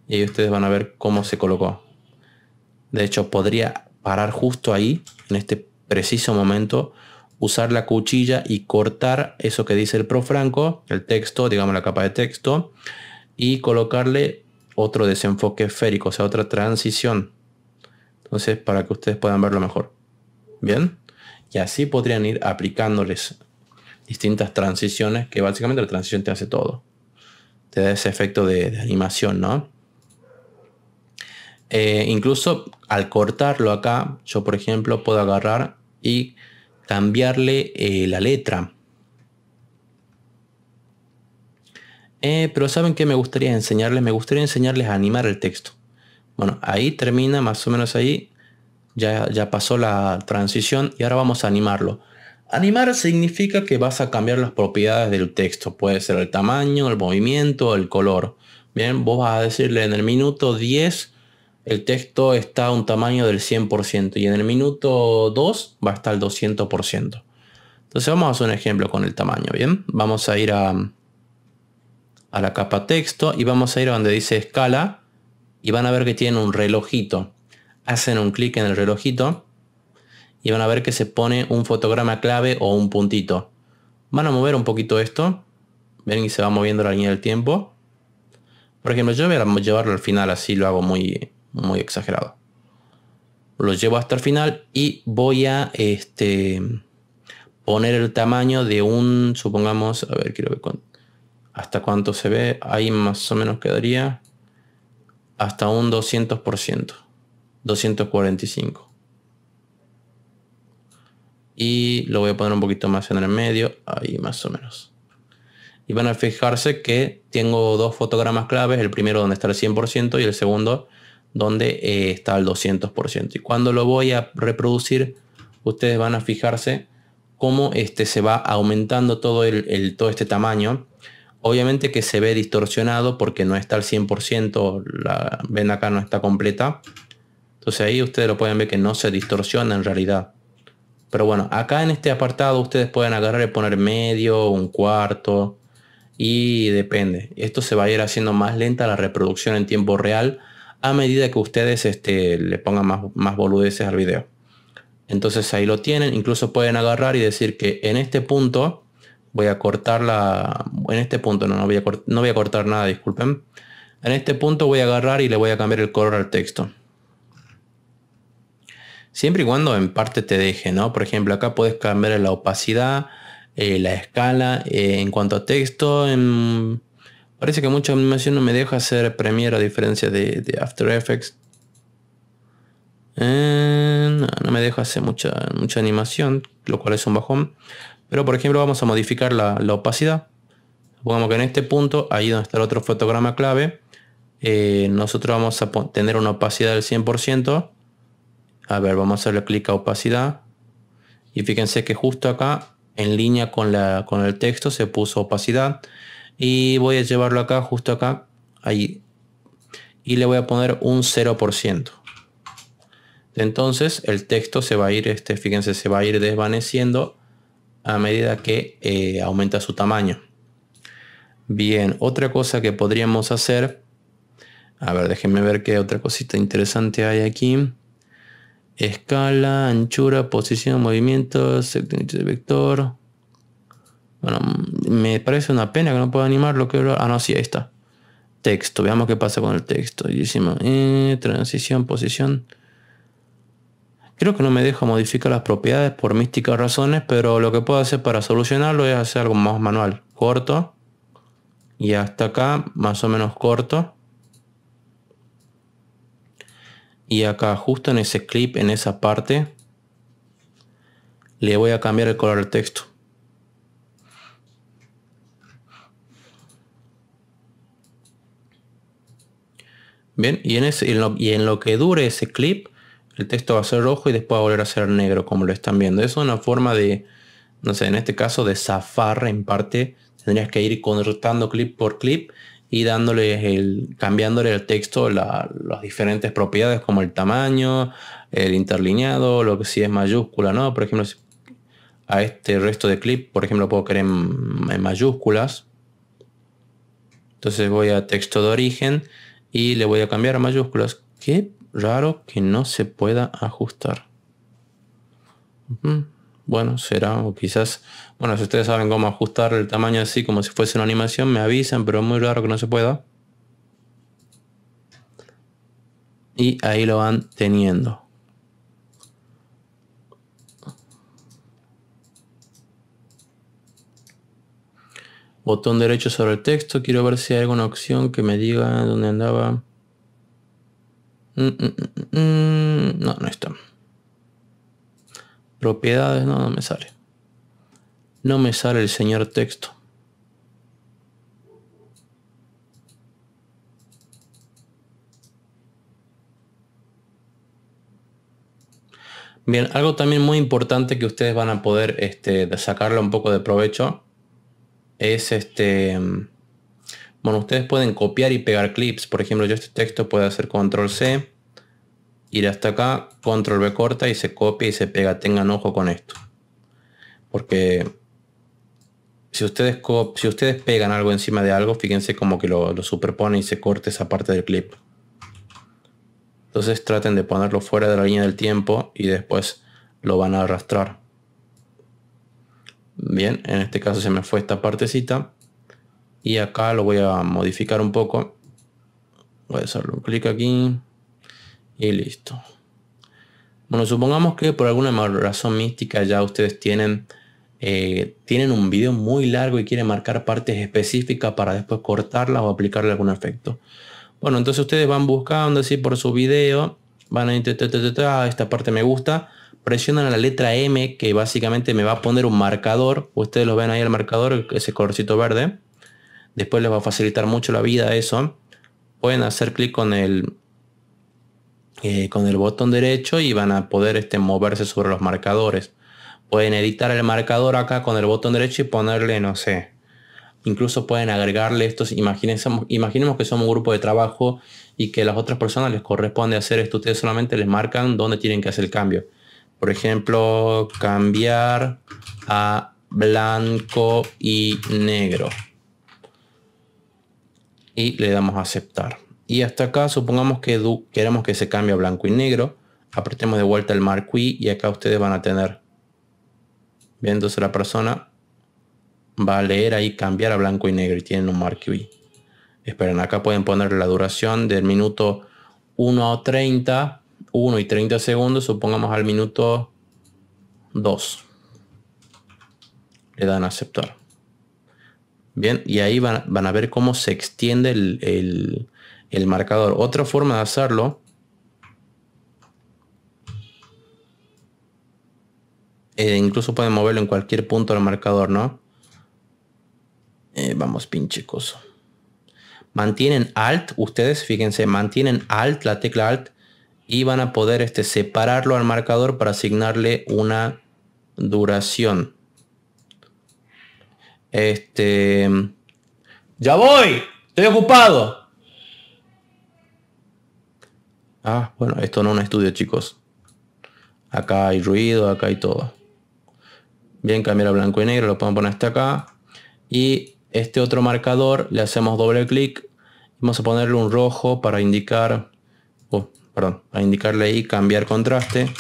Y ustedes van a ver cómo se colocó. De hecho, podría parar justo ahí, en este preciso momento, usar la cuchilla y cortar eso que dice el profranco... el texto, digamos la capa de texto, y colocarle otro desenfoque esférico, o sea, otra transición. Entonces, para que ustedes puedan verlo mejor. Bien. Y así podrían ir aplicándoles distintas transiciones, que básicamente la transición te hace todo. Te da ese efecto de, animación, ¿no? Eh, incluso al cortarlo acá, yo por ejemplo puedo agarrar y cambiarle eh, la letra. Eh, pero ¿saben que me gustaría enseñarles? Me gustaría enseñarles a animar el texto. Bueno, ahí termina más o menos ahí. Ya, ya pasó la transición y ahora vamos a animarlo. Animar significa que vas a cambiar las propiedades del texto. Puede ser el tamaño, el movimiento, el color. Bien, vos vas a decirle en el minuto 10 el texto está a un tamaño del 100% y en el minuto 2 va a estar al 200%. Entonces vamos a hacer un ejemplo con el tamaño, ¿bien? Vamos a ir a, a la capa texto y vamos a ir a donde dice escala y van a ver que tienen un relojito. Hacen un clic en el relojito y van a ver que se pone un fotograma clave o un puntito. Van a mover un poquito esto. Ven y se va moviendo la línea del tiempo. Por ejemplo, yo voy a llevarlo al final, así lo hago muy, muy exagerado. Lo llevo hasta el final y voy a este, poner el tamaño de un, supongamos, a ver, quiero ver hasta cuánto se ve, ahí más o menos quedaría hasta un 200%, 245. Y lo voy a poner un poquito más en el medio, ahí más o menos. Y van a fijarse que tengo dos fotogramas claves, el primero donde está el 100% y el segundo donde eh, está al 200%. Y cuando lo voy a reproducir, ustedes van a fijarse cómo este, se va aumentando todo, todo este tamaño. Obviamente que se ve distorsionado porque no está al 100%, la ven acá no está completa. Entonces ahí ustedes lo pueden ver que no se distorsiona en realidad. Pero bueno, acá en este apartado ustedes pueden agarrar y poner medio, un cuarto y depende. Esto se va a ir haciendo más lenta la reproducción en tiempo real a medida que ustedes este, le pongan más, boludeces al video. Entonces ahí lo tienen, incluso pueden agarrar y decir que en este punto voy a cortar la... En este punto no, no, voy, a no voy a cortar nada, disculpen. En este punto voy a agarrar y le voy a cambiar el color al texto. Siempre y cuando en parte te deje, ¿no? Por ejemplo, acá puedes cambiar la opacidad, eh, la escala, eh, en cuanto a texto, en Parece que mucha animación no me deja hacer Premiere a diferencia de, After Effects. Eh, no, me deja hacer mucha, mucha animación, lo cual es un bajón. Pero por ejemplo vamos a modificar la, opacidad. Supongamos que en este punto, ahí donde está el otro fotograma clave, eh, nosotros vamos a tener una opacidad del 100%. A ver, vamos a hacerle clic a opacidad. Y fíjense que justo acá, en línea con, la, con el texto, se puso opacidad y voy a llevarlo acá, justo acá, ahí. Y le voy a poner un 0%. Entonces el texto se va a ir, este, fíjense, se va a ir desvaneciendo a medida que eh, aumenta su tamaño. Bien, otra cosa que podríamos hacer. A ver, déjenme ver qué otra cosita interesante hay aquí. Escala, anchura, posición, movimiento, vector. Bueno, me parece una pena que no pueda animar lo que... Ah, no, sí, ahí está. Texto, veamos qué pasa con el texto. Y decimos, eh, transición, posición. Creo que no me deja modificar las propiedades por místicas razones, pero lo que puedo hacer para solucionarlo es hacer algo más manual. Corto. Y hasta acá, más o menos corto. Y acá, justo en ese clip, en esa parte, le voy a cambiar el color del texto. Bien, y en, lo, que dure ese clip, el texto va a ser rojo y después va a volver a ser negro, como lo están viendo. Eso es una forma de, no sé, en este caso de zafar en parte. Tendrías que ir cortando clip por clip y dándole el, cambiándole el texto las diferentes propiedades como el tamaño, el interlineado, lo que si sí es mayúscula, ¿no? Por ejemplo, a este resto de clip, por ejemplo, puedo querer en, en mayúsculas. Entonces voy a texto de origen y le voy a cambiar a mayúsculas. Qué raro que no se pueda ajustar. Bueno, será, o quizás, bueno, si ustedes saben cómo ajustar el tamaño así como si fuese una animación, me avisan, pero es muy raro que no se pueda. Y ahí lo van teniendo. Botón derecho sobre el texto. Quiero ver si hay alguna opción que me diga dónde andaba. Mm, mm, mm, no, no está. Propiedades, no, no me sale. No me sale el señor texto. Bien, algo también muy importante que ustedes van a poder este, sacarle un poco de provecho es este... Bueno, ustedes pueden copiar y pegar clips. Por ejemplo, yo este texto puede hacer control C, ir hasta acá, control B corta y se copia y se pega. Tengan ojo con esto. Porque si ustedes, si ustedes pegan algo encima de algo, fíjense como que lo, lo superpone y se corta esa parte del clip. Entonces traten de ponerlo fuera de la línea del tiempo y después lo van a arrastrar. Bien, en este caso se me fue esta partecita. Y acá lo voy a modificar un poco. Voy a hacerle un clic aquí. Y listo. Bueno, supongamos que por alguna razón mística ya ustedes tienen, eh, tienen un video muy largo y quieren marcar partes específicas para después cortarlas o aplicarle algún efecto. Bueno, entonces ustedes van buscando así por su video. Van a esta parte me gusta presionan la letra M, que básicamente me va a poner un marcador. Ustedes lo ven ahí el marcador, ese colorcito verde. Después les va a facilitar mucho la vida eso. Pueden hacer clic con el, eh, con el botón derecho y van a poder este, moverse sobre los marcadores. Pueden editar el marcador acá con el botón derecho y ponerle, no sé. Incluso pueden agregarle estos. Imaginemos, imaginemos que somos un grupo de trabajo y que a las otras personas les corresponde hacer esto. Ustedes solamente les marcan dónde tienen que hacer el cambio por ejemplo, cambiar a blanco y negro. Y le damos a aceptar. Y hasta acá supongamos que queremos que se cambie a blanco y negro. Apretemos de vuelta el marquee y acá ustedes van a tener. Viéndose la persona va a leer ahí cambiar a blanco y negro y tienen un marquee. Esperen, acá pueden poner la duración del minuto 1 a 30 1 y 30 segundos, supongamos al minuto 2. Le dan a aceptar. Bien, y ahí van, a ver cómo se extiende el, marcador. Otra forma de hacerlo eh, incluso pueden moverlo en cualquier punto del marcador, ¿no? Eh, vamos, pinche coso. Mantienen Alt, ustedes, fíjense, mantienen Alt, la tecla Alt, y van a poder este, separarlo al marcador para asignarle una duración. Este. ¡Ya voy! ¡Estoy ocupado! Ah, bueno, esto no es un estudio, chicos. Acá hay ruido, acá hay todo. Bien, cambiar a blanco y negro, lo podemos poner hasta acá. Y este otro marcador, le hacemos doble clic. Vamos a ponerle un rojo para indicar... Oh, perdón, a indicarle ahí cambiar contraste.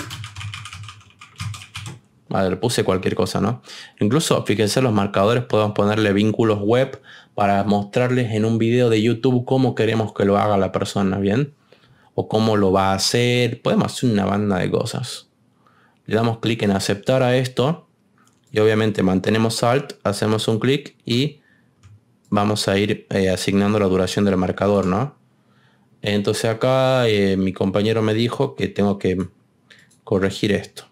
Vale, le puse cualquier cosa, ¿no? Incluso, fíjense, los marcadores podemos ponerle vínculos web para mostrarles en un video de YouTube cómo queremos que lo haga la persona, ¿bien? O cómo lo va a hacer. Podemos hacer una banda de cosas. Le damos clic en aceptar a esto. Y obviamente mantenemos Alt, hacemos un clic y vamos a ir eh, asignando la duración del marcador, ¿no? Entonces acá eh, mi compañero me dijo que tengo que corregir esto.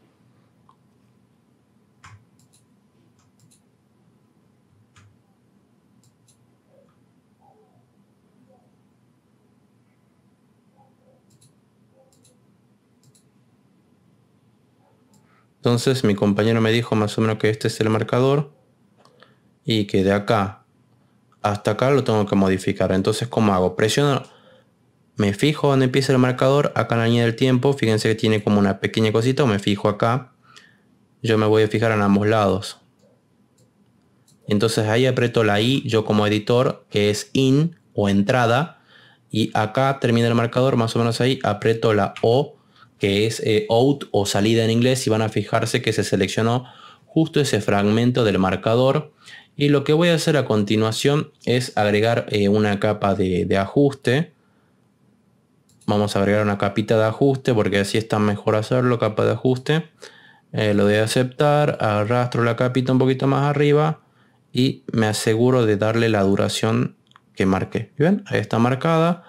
Entonces mi compañero me dijo más o menos que este es el marcador y que de acá hasta acá lo tengo que modificar. Entonces, ¿cómo hago? Presiono me fijo donde empieza el marcador, acá en la línea del tiempo, fíjense que tiene como una pequeña cosita, me fijo acá, yo me voy a fijar en ambos lados. Entonces ahí aprieto la I, yo como editor, que es in o entrada, y acá termina el marcador, más o menos ahí, aprieto la O, que es eh, out o salida en inglés, y van a fijarse que se seleccionó justo ese fragmento del marcador. Y lo que voy a hacer a continuación es agregar eh, una capa de ajuste vamos a agregar una capita de ajuste porque así está mejor hacerlo, capa de ajuste. Eh, lo lo a aceptar, arrastro la capita un poquito más arriba y me aseguro de darle la duración que marque, ¿Ven? Ahí está marcada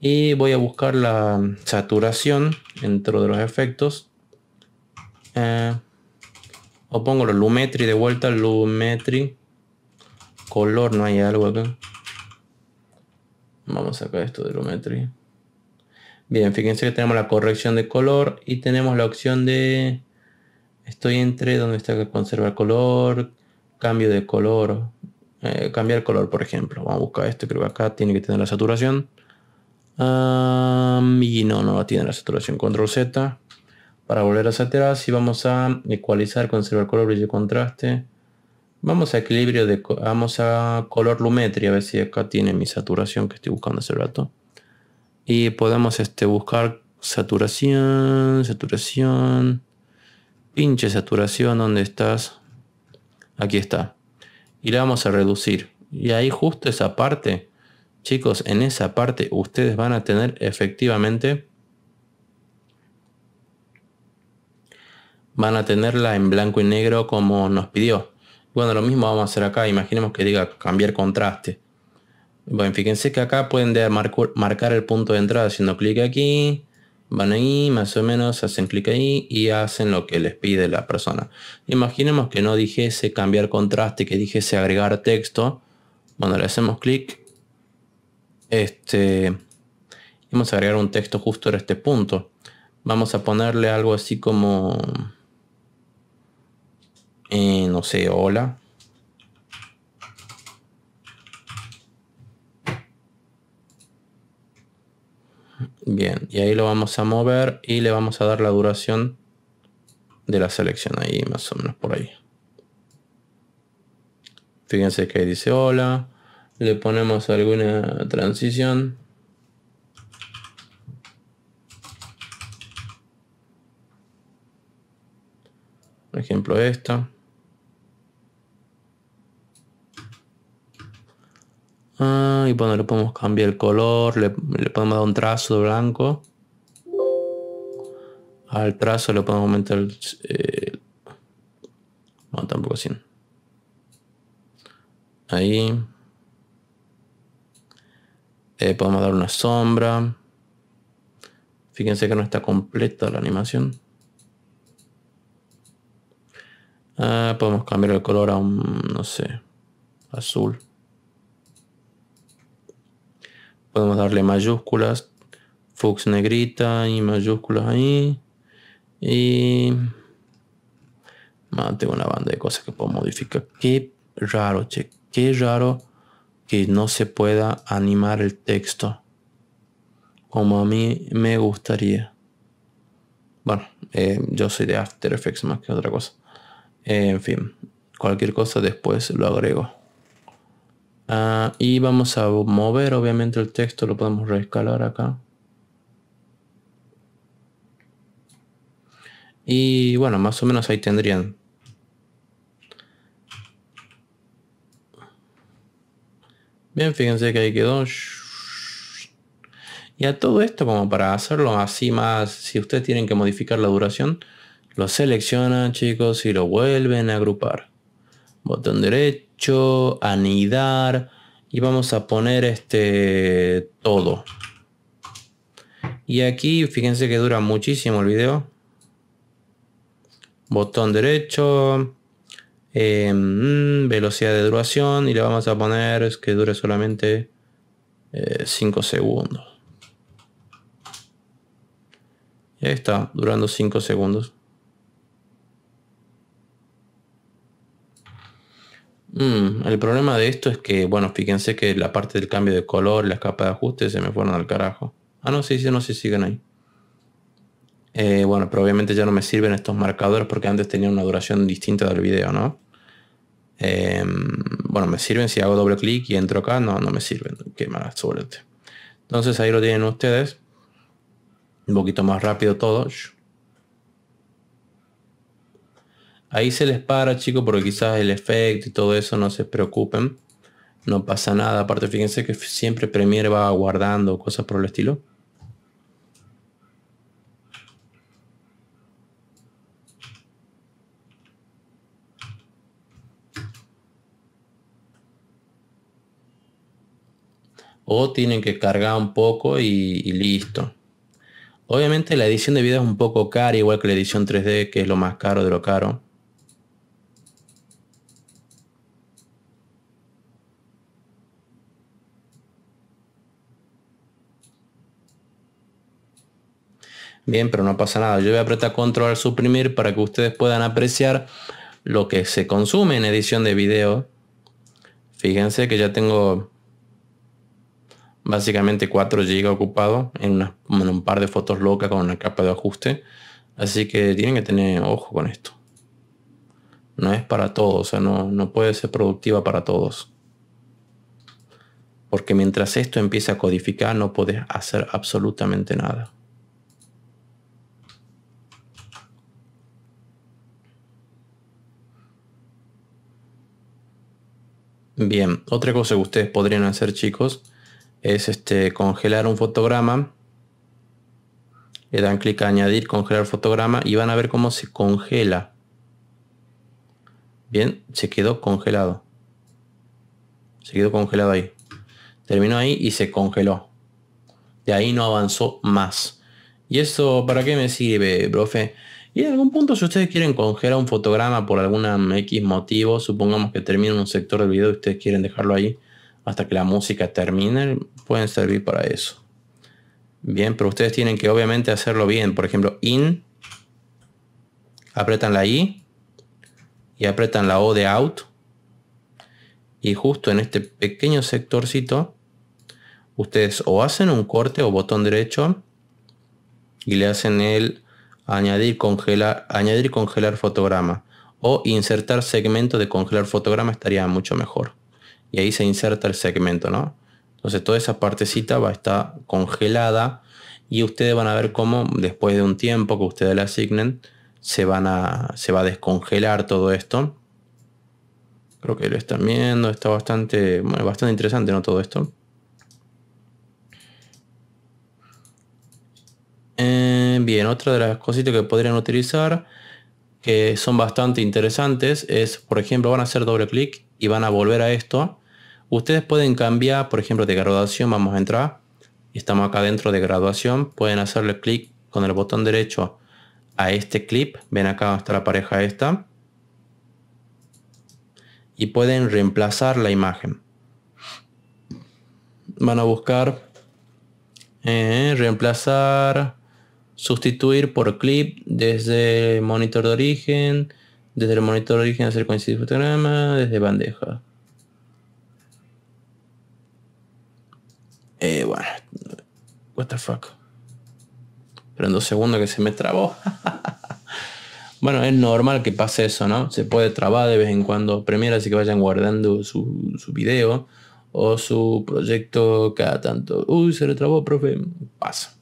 y voy a buscar la saturación dentro de los efectos. Eh, o pongo los Lumetri de vuelta, Lumetri. Color, no hay algo acá. Vamos a sacar esto de Lumetri. Bien, fíjense que tenemos la corrección de color y tenemos la opción de... Estoy entre donde está que conserva el color, cambio de color, eh, cambiar color, por ejemplo. Vamos a buscar esto, creo que acá tiene que tener la saturación. y no, no tiene la saturación. Control Z. Para volver a atrás Si vamos a ecualizar, conservar color, brillo y contraste. Vamos a equilibrio de... Vamos a color lumetri, a ver si acá tiene mi saturación que estoy buscando hace rato. Y podemos este, buscar saturación, saturación, pinche saturación, ¿dónde estás? Aquí está. Y la vamos a reducir. Y ahí justo esa parte, chicos, en esa parte ustedes van a tener efectivamente... Van a tenerla en blanco y negro como nos pidió. Bueno, lo mismo vamos a hacer acá. Imaginemos que diga cambiar contraste. Bueno, fíjense que acá pueden marcar el punto de entrada haciendo clic aquí. Van ahí, más o menos, hacen clic ahí y hacen lo que les pide la persona. Imaginemos que no dijese cambiar contraste, que dijese agregar texto. Bueno, le hacemos clic, este, vamos a agregar un texto justo en este punto. Vamos a ponerle algo así como, eh, no sé, hola, Bien, y ahí lo vamos a mover y le vamos a dar la duración de la selección ahí, más o menos por ahí. Fíjense que ahí dice hola. Le ponemos alguna transición. Por ejemplo esta. Ah, y bueno, le podemos cambiar el color, le, podemos dar un trazo de blanco. Al trazo le podemos aumentar el... Eh, no, tampoco así. Ahí. Eh, podemos dar una sombra. Fíjense que no está completa la animación. Ah, podemos cambiar el color a un, no sé, azul. podemos darle mayúsculas, Fux negrita y mayúsculas ahí. Y Man, tengo una banda de cosas que puedo modificar. Qué raro, che. Qué raro que no se pueda animar el texto. Como a mí me gustaría. Bueno, eh, yo soy de After Effects más que otra cosa. en fin, cualquier cosa después lo agrego. Ah, y vamos a mover obviamente el texto, lo podemos reescalar acá. Y bueno, más o menos ahí tendrían. Bien, fíjense que ahí quedó. Y a todo esto, como para hacerlo así más, si ustedes tienen que modificar la duración, lo seleccionan chicos y lo vuelven a agrupar. Botón derecho anidar y vamos a poner este todo. Y aquí fíjense que dura muchísimo el vídeo Botón derecho, em, velocidad de duración y le vamos a poner que dure solamente 5 eh, segundos. Ya está, durando 5 segundos. Mm, el problema de esto es que, bueno, fíjense que la parte del cambio de color, la capa de ajuste se me fueron al carajo. Ah, no, sí, sí, no sí, siguen ahí. Eh, bueno, pero obviamente ya no me sirven estos marcadores porque antes tenían una duración distinta del video, ¿no? Em, bueno, me sirven si hago doble clic y entro acá. No, no me sirven. Qué mala suerte. Entonces ahí lo tienen ustedes. Un poquito más rápido todo. Ahí se les para, chicos, porque quizás el efecto y todo eso no se preocupen. No pasa nada. Aparte, fíjense que siempre Premiere va guardando cosas por el estilo. o tienen que cargar un poco y, listo. Obviamente la edición de video es un poco cara, igual que la edición 3D, que es lo más caro de lo caro. Bien, pero no pasa nada. Yo voy a apretar control al suprimir para que ustedes puedan apreciar lo que se consume en edición de video. Fíjense que ya tengo básicamente 4 GB ocupado en, un par de fotos locas con una capa de ajuste. Así que tienen que tener ojo con esto. No es para todos, o sea, no, no puede ser productiva para todos. Porque mientras esto empieza a codificar no puedes hacer absolutamente nada. Bien, otra cosa que ustedes podrían hacer, chicos, es este, congelar un fotograma. Le dan clic a añadir, congelar fotograma y van a ver cómo se congela. Bien, se quedó congelado. Se quedó congelado ahí. Terminó ahí y se congeló. De ahí no avanzó más. ¿Y eso para qué me sirve, profe? Y en algún punto, si ustedes quieren congelar un fotograma por algún X motivo, supongamos que termina un sector del video y ustedes quieren dejarlo ahí hasta que la música termine, pueden servir para eso. Bien, pero ustedes tienen que obviamente hacerlo bien. Por ejemplo, in, apretan la I y apretan la O de out. Y justo en este pequeño sectorcito, ustedes o hacen un corte o botón derecho y le hacen el añadir congelar, añadir congelar fotograma o insertar segmento de congelar fotograma estaría mucho mejor. Y ahí se inserta el segmento, ¿no? Entonces toda esa partecita va a estar congelada y ustedes van a ver cómo después de un tiempo que ustedes le asignen se, van a, se va a descongelar todo esto. Creo que lo están viendo, está bastante, bueno, bastante interesante, ¿no? Todo esto. Eh, Bien, otra de las cositas que podrían utilizar, que son bastante interesantes, es, por ejemplo, van a hacer doble clic y van a volver a esto. Ustedes pueden cambiar, por ejemplo, de graduación, vamos a entrar. Estamos acá dentro de graduación, pueden hacerle clic con el botón derecho a este clip. Ven acá está la pareja esta. Y pueden reemplazar la imagen. Van a buscar eh, reemplazar sustituir por clip desde monitor de origen, desde el monitor de origen hacer coincidir fotograma, desde bandeja. Eh, bueno, what the fuck. Pero en dos segundos que se me trabó. *laughs* bueno, es normal que pase eso, ¿no? Se puede trabar de vez en cuando Premiere, así que vayan guardando su, su video o su proyecto cada tanto. Uy, se le trabó, profe. Pasa.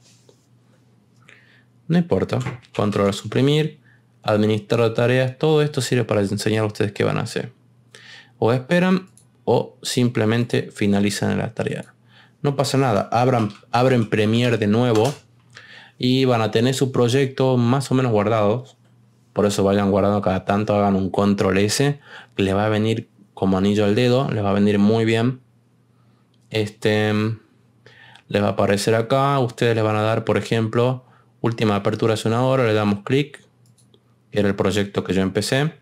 No importa. Controlar, suprimir, administrar tareas, todo esto sirve para enseñar a ustedes qué van a hacer. O esperan o simplemente finalizan la tarea. No pasa nada, Abran, abren Premiere de nuevo y van a tener su proyecto más o menos guardado. Por eso vayan guardando cada tanto, hagan un control S, Le va a venir como anillo al dedo, les va a venir muy bien. Este les va a aparecer acá, ustedes les van a dar, por ejemplo, Última apertura es una hora, le damos clic. Era el proyecto que yo empecé.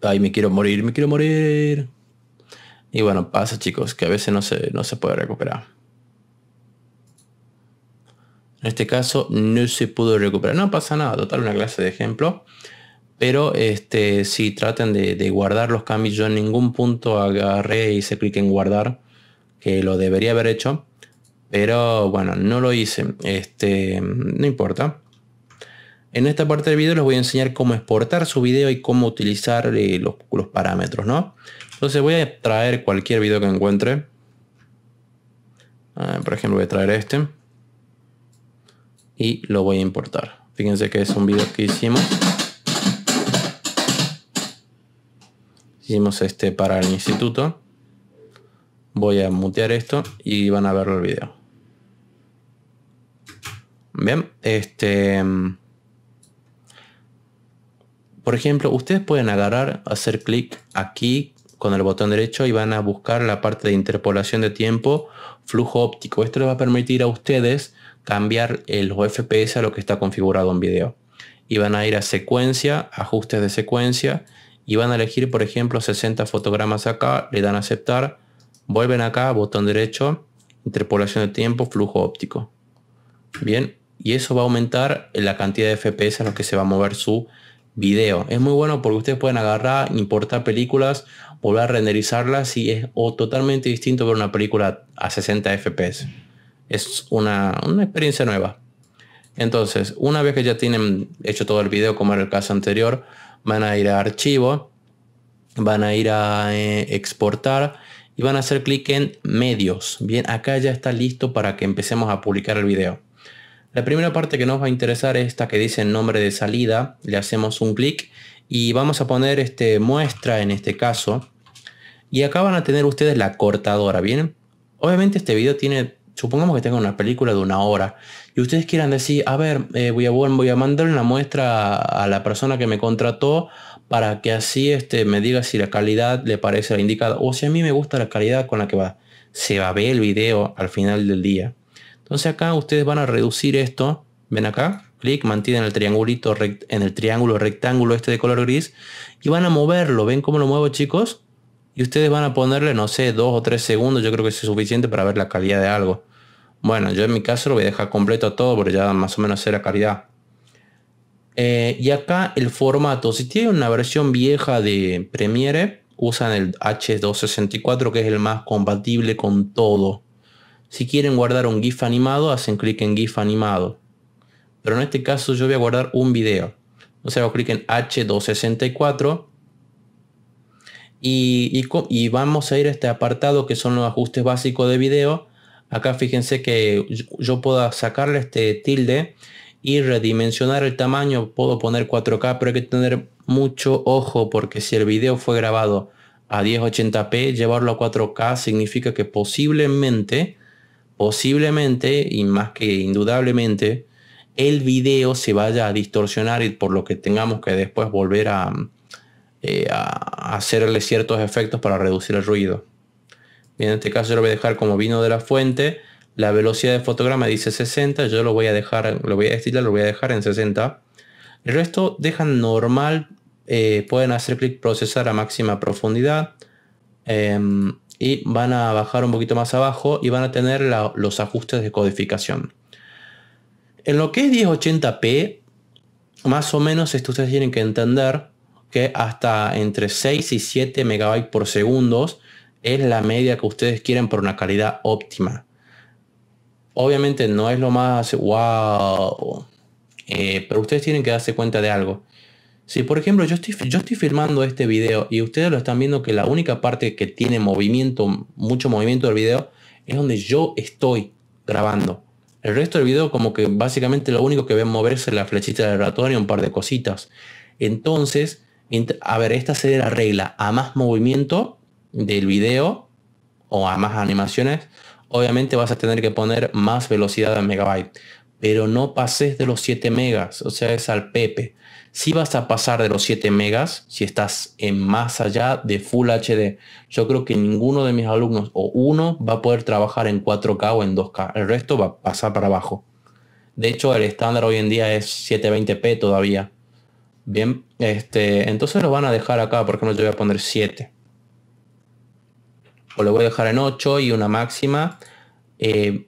Ay, me quiero morir, me quiero morir. Y bueno, pasa chicos, que a veces no se, no se puede recuperar. En este caso no se pudo recuperar. No pasa nada, total una clase de ejemplo. Pero este, si traten de, guardar los cambios, yo en ningún punto agarré y hice clic en guardar, que lo debería haber hecho. Pero bueno, no lo hice. Este, no importa. En esta parte del video les voy a enseñar cómo exportar su video y cómo utilizar eh, los, parámetros, ¿no? Entonces voy a traer cualquier video que encuentre. Ah, por ejemplo, voy a traer este. Y lo voy a importar. Fíjense que es un video que hicimos. Hicimos este para el instituto. Voy a mutear esto y van a ver el video. Bien, este... Mm, por ejemplo, ustedes pueden agarrar, hacer clic aquí con el botón derecho y van a buscar la parte de interpolación de tiempo, flujo óptico. Esto les va a permitir a ustedes cambiar el FPS a lo que está configurado en video. Y van a ir a secuencia, ajustes de secuencia y van a elegir, por ejemplo, 60 fotogramas acá, le dan a aceptar Vuelven acá, botón derecho, interpolación de tiempo, flujo óptico. Bien, y eso va a aumentar la cantidad de FPS en los que se va a mover su video. Es muy bueno porque ustedes pueden agarrar, importar películas, volver a renderizarlas y es totalmente distinto ver una película a 60 FPS. Es una, experiencia nueva. Entonces, una vez que ya tienen hecho todo el video, como era el caso anterior, van a ir a archivo, van a ir a eh, exportar y van a hacer clic en medios. Bien, acá ya está listo para que empecemos a publicar el video. La primera parte que nos va a interesar es esta que dice nombre de salida. Le hacemos un clic y vamos a poner este muestra en este caso. Y acá van a tener ustedes la cortadora, ¿bien? Obviamente este video tiene, supongamos que tenga una película de una hora. Y ustedes quieran decir, a ver, eh, voy, a, voy a mandar una muestra a la persona que me contrató para que así este, me diga si la calidad le parece la indicada o si a mí me gusta la calidad con la que va, se va a ver el video al final del día. Entonces acá ustedes van a reducir esto, ven acá, clic, mantienen el triangulito en el triángulo rectángulo este de color gris y van a moverlo, ven cómo lo muevo chicos y ustedes van a ponerle, no sé, dos o tres segundos, yo creo que es suficiente para ver la calidad de algo. Bueno, yo en mi caso lo voy a dejar completo todo porque ya más o menos sé la calidad. Eh, y acá el formato, si tienen una versión vieja de Premiere, usan el H264 que es el más compatible con todo. Si quieren guardar un GIF animado, hacen clic en GIF animado. Pero en este caso yo voy a guardar un video. O sea, hago clic en H264. Y, vamos a ir a este apartado que son los ajustes básicos de video. Acá fíjense que yo, yo puedo sacarle este tilde y redimensionar el tamaño. Puedo poner 4K, pero hay que tener mucho ojo porque si el video fue grabado a 1080p, llevarlo a 4K significa que posiblemente, posiblemente y más que indudablemente, el video se vaya a distorsionar y por lo que tengamos que después volver a, eh, hacerle ciertos efectos para reducir el ruido. Bien, en este caso yo lo voy a dejar como vino de la fuente la velocidad de fotograma dice 60, yo lo voy a dejar, lo voy a destilar, lo voy a dejar en 60. El resto dejan normal, eh, pueden hacer clic procesar a máxima profundidad em, y van a bajar un poquito más abajo y van a tener los ajustes de codificación. En lo que es 1080p, más o menos esto ustedes tienen que entender que hasta entre 6 y 7 megabytes por segundo es la media que ustedes quieren por una calidad óptima. Obviamente no es lo más wow, eh, pero ustedes tienen que darse cuenta de algo. Si por ejemplo yo estoy, yo estoy filmando este video y ustedes lo están viendo que la única parte que tiene movimiento, mucho movimiento del video, es donde yo estoy grabando. El resto del video como que básicamente lo único que ven moverse es la flechita del ratón y un par de cositas. Entonces, a ver, esta sería la regla. A más movimiento del video o a más animaciones, obviamente vas a tener que poner más velocidad a megabyte, pero no pases de los 7 megas, o sea, es al pepe. Si vas a pasar de los 7 megas, si estás en más allá de Full HD, yo creo que ninguno de mis alumnos o uno va a poder trabajar en 4K o en 2K, el resto va a pasar para abajo. De hecho, el estándar hoy en día es 720p todavía. Bien, este, entonces lo van a dejar acá, porque no yo voy a poner 7 o le voy a dejar en 8 y una máxima. Eh,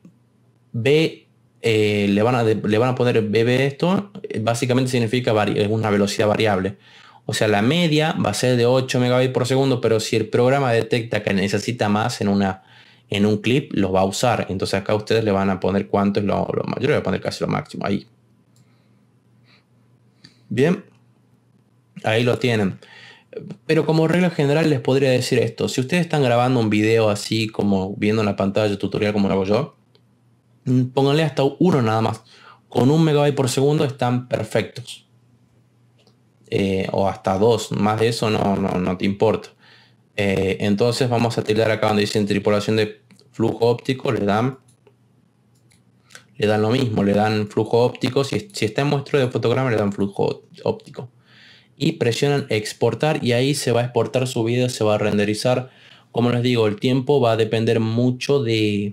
B, eh, le, van a, le van a poner BB esto, básicamente significa eh, una velocidad variable. O sea, la media va a ser de 8 megabytes por segundo, pero si el programa detecta que necesita más en, una, en un clip, lo va a usar. Entonces acá ustedes le van a poner cuánto es lo, lo mayor, le voy a poner casi lo máximo ahí. Bien, ahí lo tienen. Pero como regla general les podría decir esto. Si ustedes están grabando un video así como viendo en la pantalla tutorial como lo hago yo, mm, pónganle hasta uno nada más. Con un megabyte por segundo están perfectos. Eh, o hasta dos, más de eso no, no, te importa. Eh, entonces vamos a tildar acá donde dicen tripulación de flujo óptico, le dan le dan lo mismo, le dan flujo óptico. Si, si está en muestro de fotograma, le dan flujo óptico y presionan exportar y ahí se va a exportar su video, se va a renderizar. Como les digo, el tiempo va a depender mucho eh,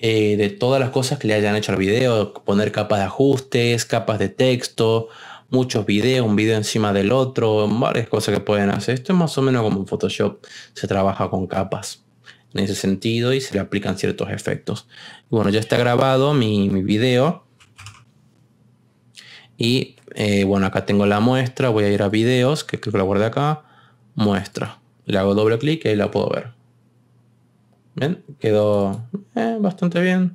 de, todas las cosas que le hayan hecho al video, poner capas de ajustes, capas de texto, muchos videos, un video encima del otro, varias cosas que pueden hacer. Esto es más o menos como en Photoshop, se trabaja con capas en ese sentido y se le aplican ciertos efectos. bueno, ya está grabado mi video y eh, bueno, acá tengo la muestra, voy a ir a videos, que creo que la guardé acá, muestra. Le hago doble clic y ahí la puedo ver. Bien, quedó eh, bastante bien.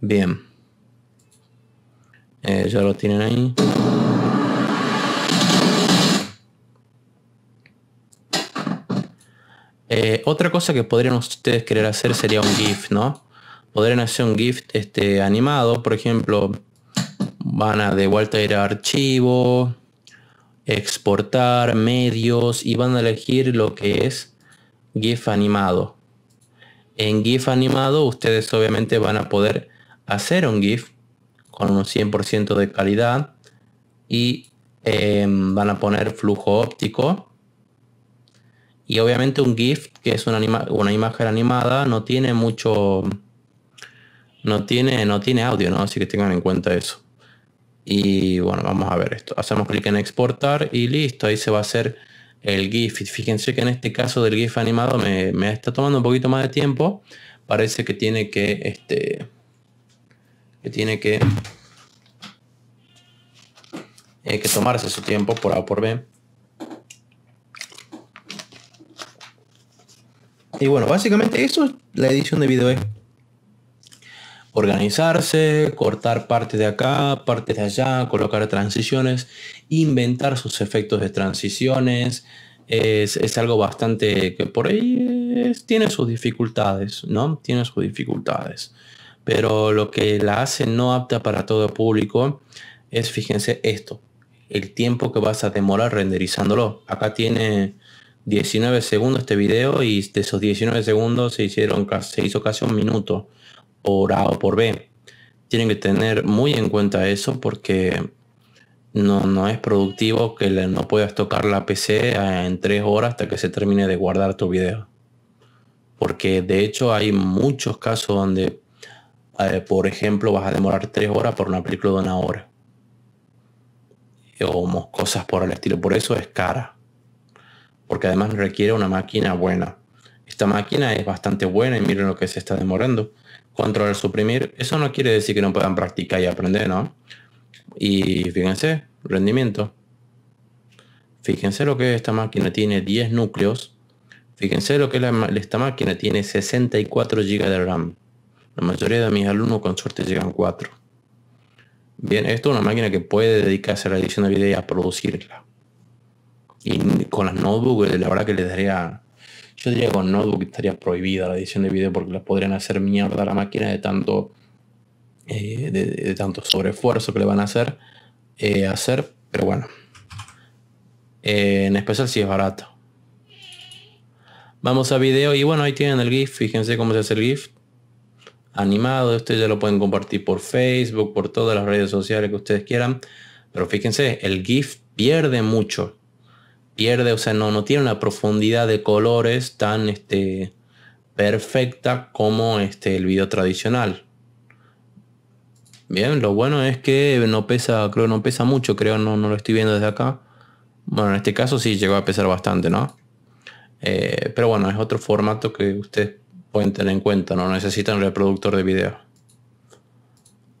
Bien. Eh, ya lo tienen ahí. Eh, otra cosa que podrían ustedes querer hacer sería un GIF, ¿no? Podrían hacer un GIF este, animado, por ejemplo, van a de vuelta ir a archivo, exportar, medios y van a elegir lo que es GIF animado. En GIF animado ustedes obviamente van a poder hacer un GIF con un 100% de calidad y eh, van a poner flujo óptico y obviamente un GIF, que es una, una imagen animada, no tiene mucho. No tiene, no tiene audio, ¿no? Así que tengan en cuenta eso. Y bueno, vamos a ver esto. Hacemos clic en exportar y listo. Ahí se va a hacer el GIF. Fíjense que en este caso del GIF animado me, está tomando un poquito más de tiempo. Parece que tiene que. Este, que tiene que. Eh, que tomarse su tiempo por A por B. Y bueno, básicamente eso es la edición de video. ¿eh? organizarse, cortar parte de acá, parte de allá, colocar transiciones, inventar sus efectos de transiciones. Es, algo bastante que por ahí eh, tiene sus dificultades, ¿no? Tiene sus dificultades. Pero lo que la hace no apta para todo público es, fíjense, esto. El tiempo que vas a demorar renderizándolo. Acá tiene 19 segundos este video y de esos 19 segundos se, hicieron, se hizo casi un minuto por o por B. Tienen que tener muy en cuenta eso porque no, no es productivo que no puedas tocar la PC en 3 horas hasta que se termine de guardar tu video. Porque de hecho hay muchos casos donde, eh, por ejemplo, vas a demorar 3 horas por una película de una hora. O cosas por el estilo. Por eso es cara porque además requiere una máquina buena. Esta máquina es bastante buena y miren lo que se está demorando. Controlar, suprimir, eso no quiere decir que no puedan practicar y aprender, ¿no? Y fíjense, rendimiento. Fíjense lo que esta máquina tiene 10 núcleos. Fíjense lo que la, esta máquina tiene 64 GB de RAM. La mayoría de mis alumnos con suerte llegan 4. Bien, esto es una máquina que puede dedicarse a la edición de video y a producirla. Y con las notebooks, la verdad que les daría. Yo diría que con notebook estaría prohibida la edición de video porque la podrían hacer mierda la máquina de tanto. Eh, de, tanto sobreesfuerzo que le van a hacer. Eh, hacer, pero bueno. Eh, en especial si es barato. Vamos a video y bueno, ahí tienen el GIF. Fíjense cómo se hace el GIF. Animado. Ustedes ya lo pueden compartir por Facebook, por todas las redes sociales que ustedes quieran. Pero fíjense, el GIF pierde mucho pierde, o sea, no, no tiene una profundidad de colores tan este, perfecta como este, el video tradicional. Bien, lo bueno es que no pesa, creo no pesa mucho, creo no, no lo estoy viendo desde acá. Bueno, en este caso sí llegó a pesar bastante, ¿no? Eh, pero bueno, es otro formato que ustedes pueden tener en cuenta, no necesitan reproductor de video.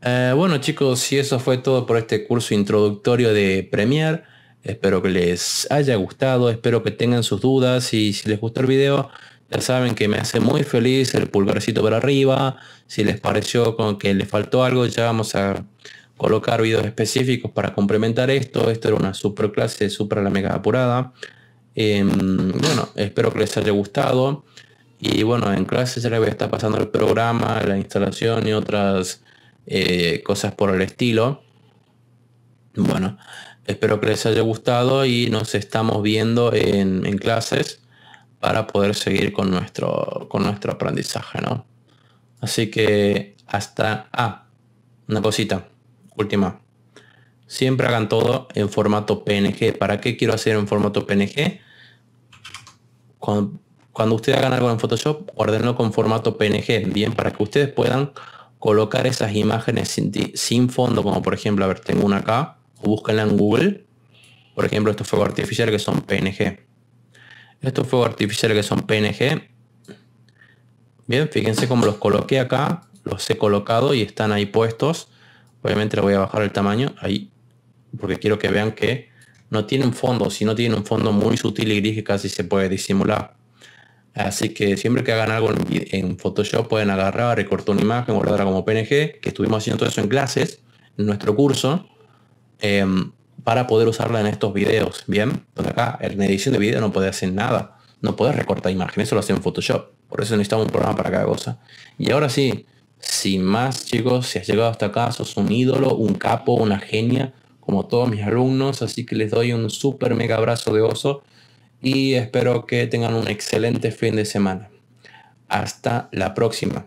Eh, bueno chicos, si eso fue todo por este curso introductorio de Premiere. Espero que les haya gustado, espero que tengan sus dudas y si les gustó el video, ya saben que me hace muy feliz el pulgarcito para arriba. Si les pareció que les faltó algo, ya vamos a colocar videos específicos para complementar esto. Esto era una super clase, super la mega apurada. Em, bueno, espero que les haya gustado. Y bueno, en clase ya les voy a estar pasando el programa, la instalación y otras eh, cosas por el estilo. Bueno. Espero que les haya gustado y nos estamos viendo en, clases para poder seguir con nuestro, con nuestro aprendizaje, ¿no? Así que hasta... Ah, una cosita, última. Siempre hagan todo en formato PNG. ¿Para qué quiero hacer en formato PNG? Cuando, ustedes hagan algo en Photoshop, ordenlo con formato PNG, bien, para que ustedes puedan colocar esas imágenes sin, sin fondo, como por ejemplo, a ver, tengo una acá o en Google. Por ejemplo, estos fuegos artificiales que son PNG. Estos fuegos artificiales que son PNG. Bien, fíjense cómo los coloqué acá. Los he colocado y están ahí puestos. Obviamente le voy a bajar el tamaño ahí. Porque quiero que vean que no tienen fondo, si no tienen un fondo muy sutil y gris que casi se puede disimular. Así que siempre que hagan algo en Photoshop pueden agarrar, recortar una imagen, guardarla como PNG, que estuvimos haciendo todo eso en clases, en nuestro curso. Em, para poder usarla en estos videos. Bien, pues acá en edición de video no puede hacer nada. No puede recortar imágenes, eso lo hace en Photoshop. Por eso necesitamos un programa para cada cosa. Y ahora sí, sin más chicos, si has llegado hasta acá, sos un ídolo, un capo, una genia, como todos mis alumnos. Así que les doy un super mega abrazo de oso y espero que tengan un excelente fin de semana. Hasta la próxima.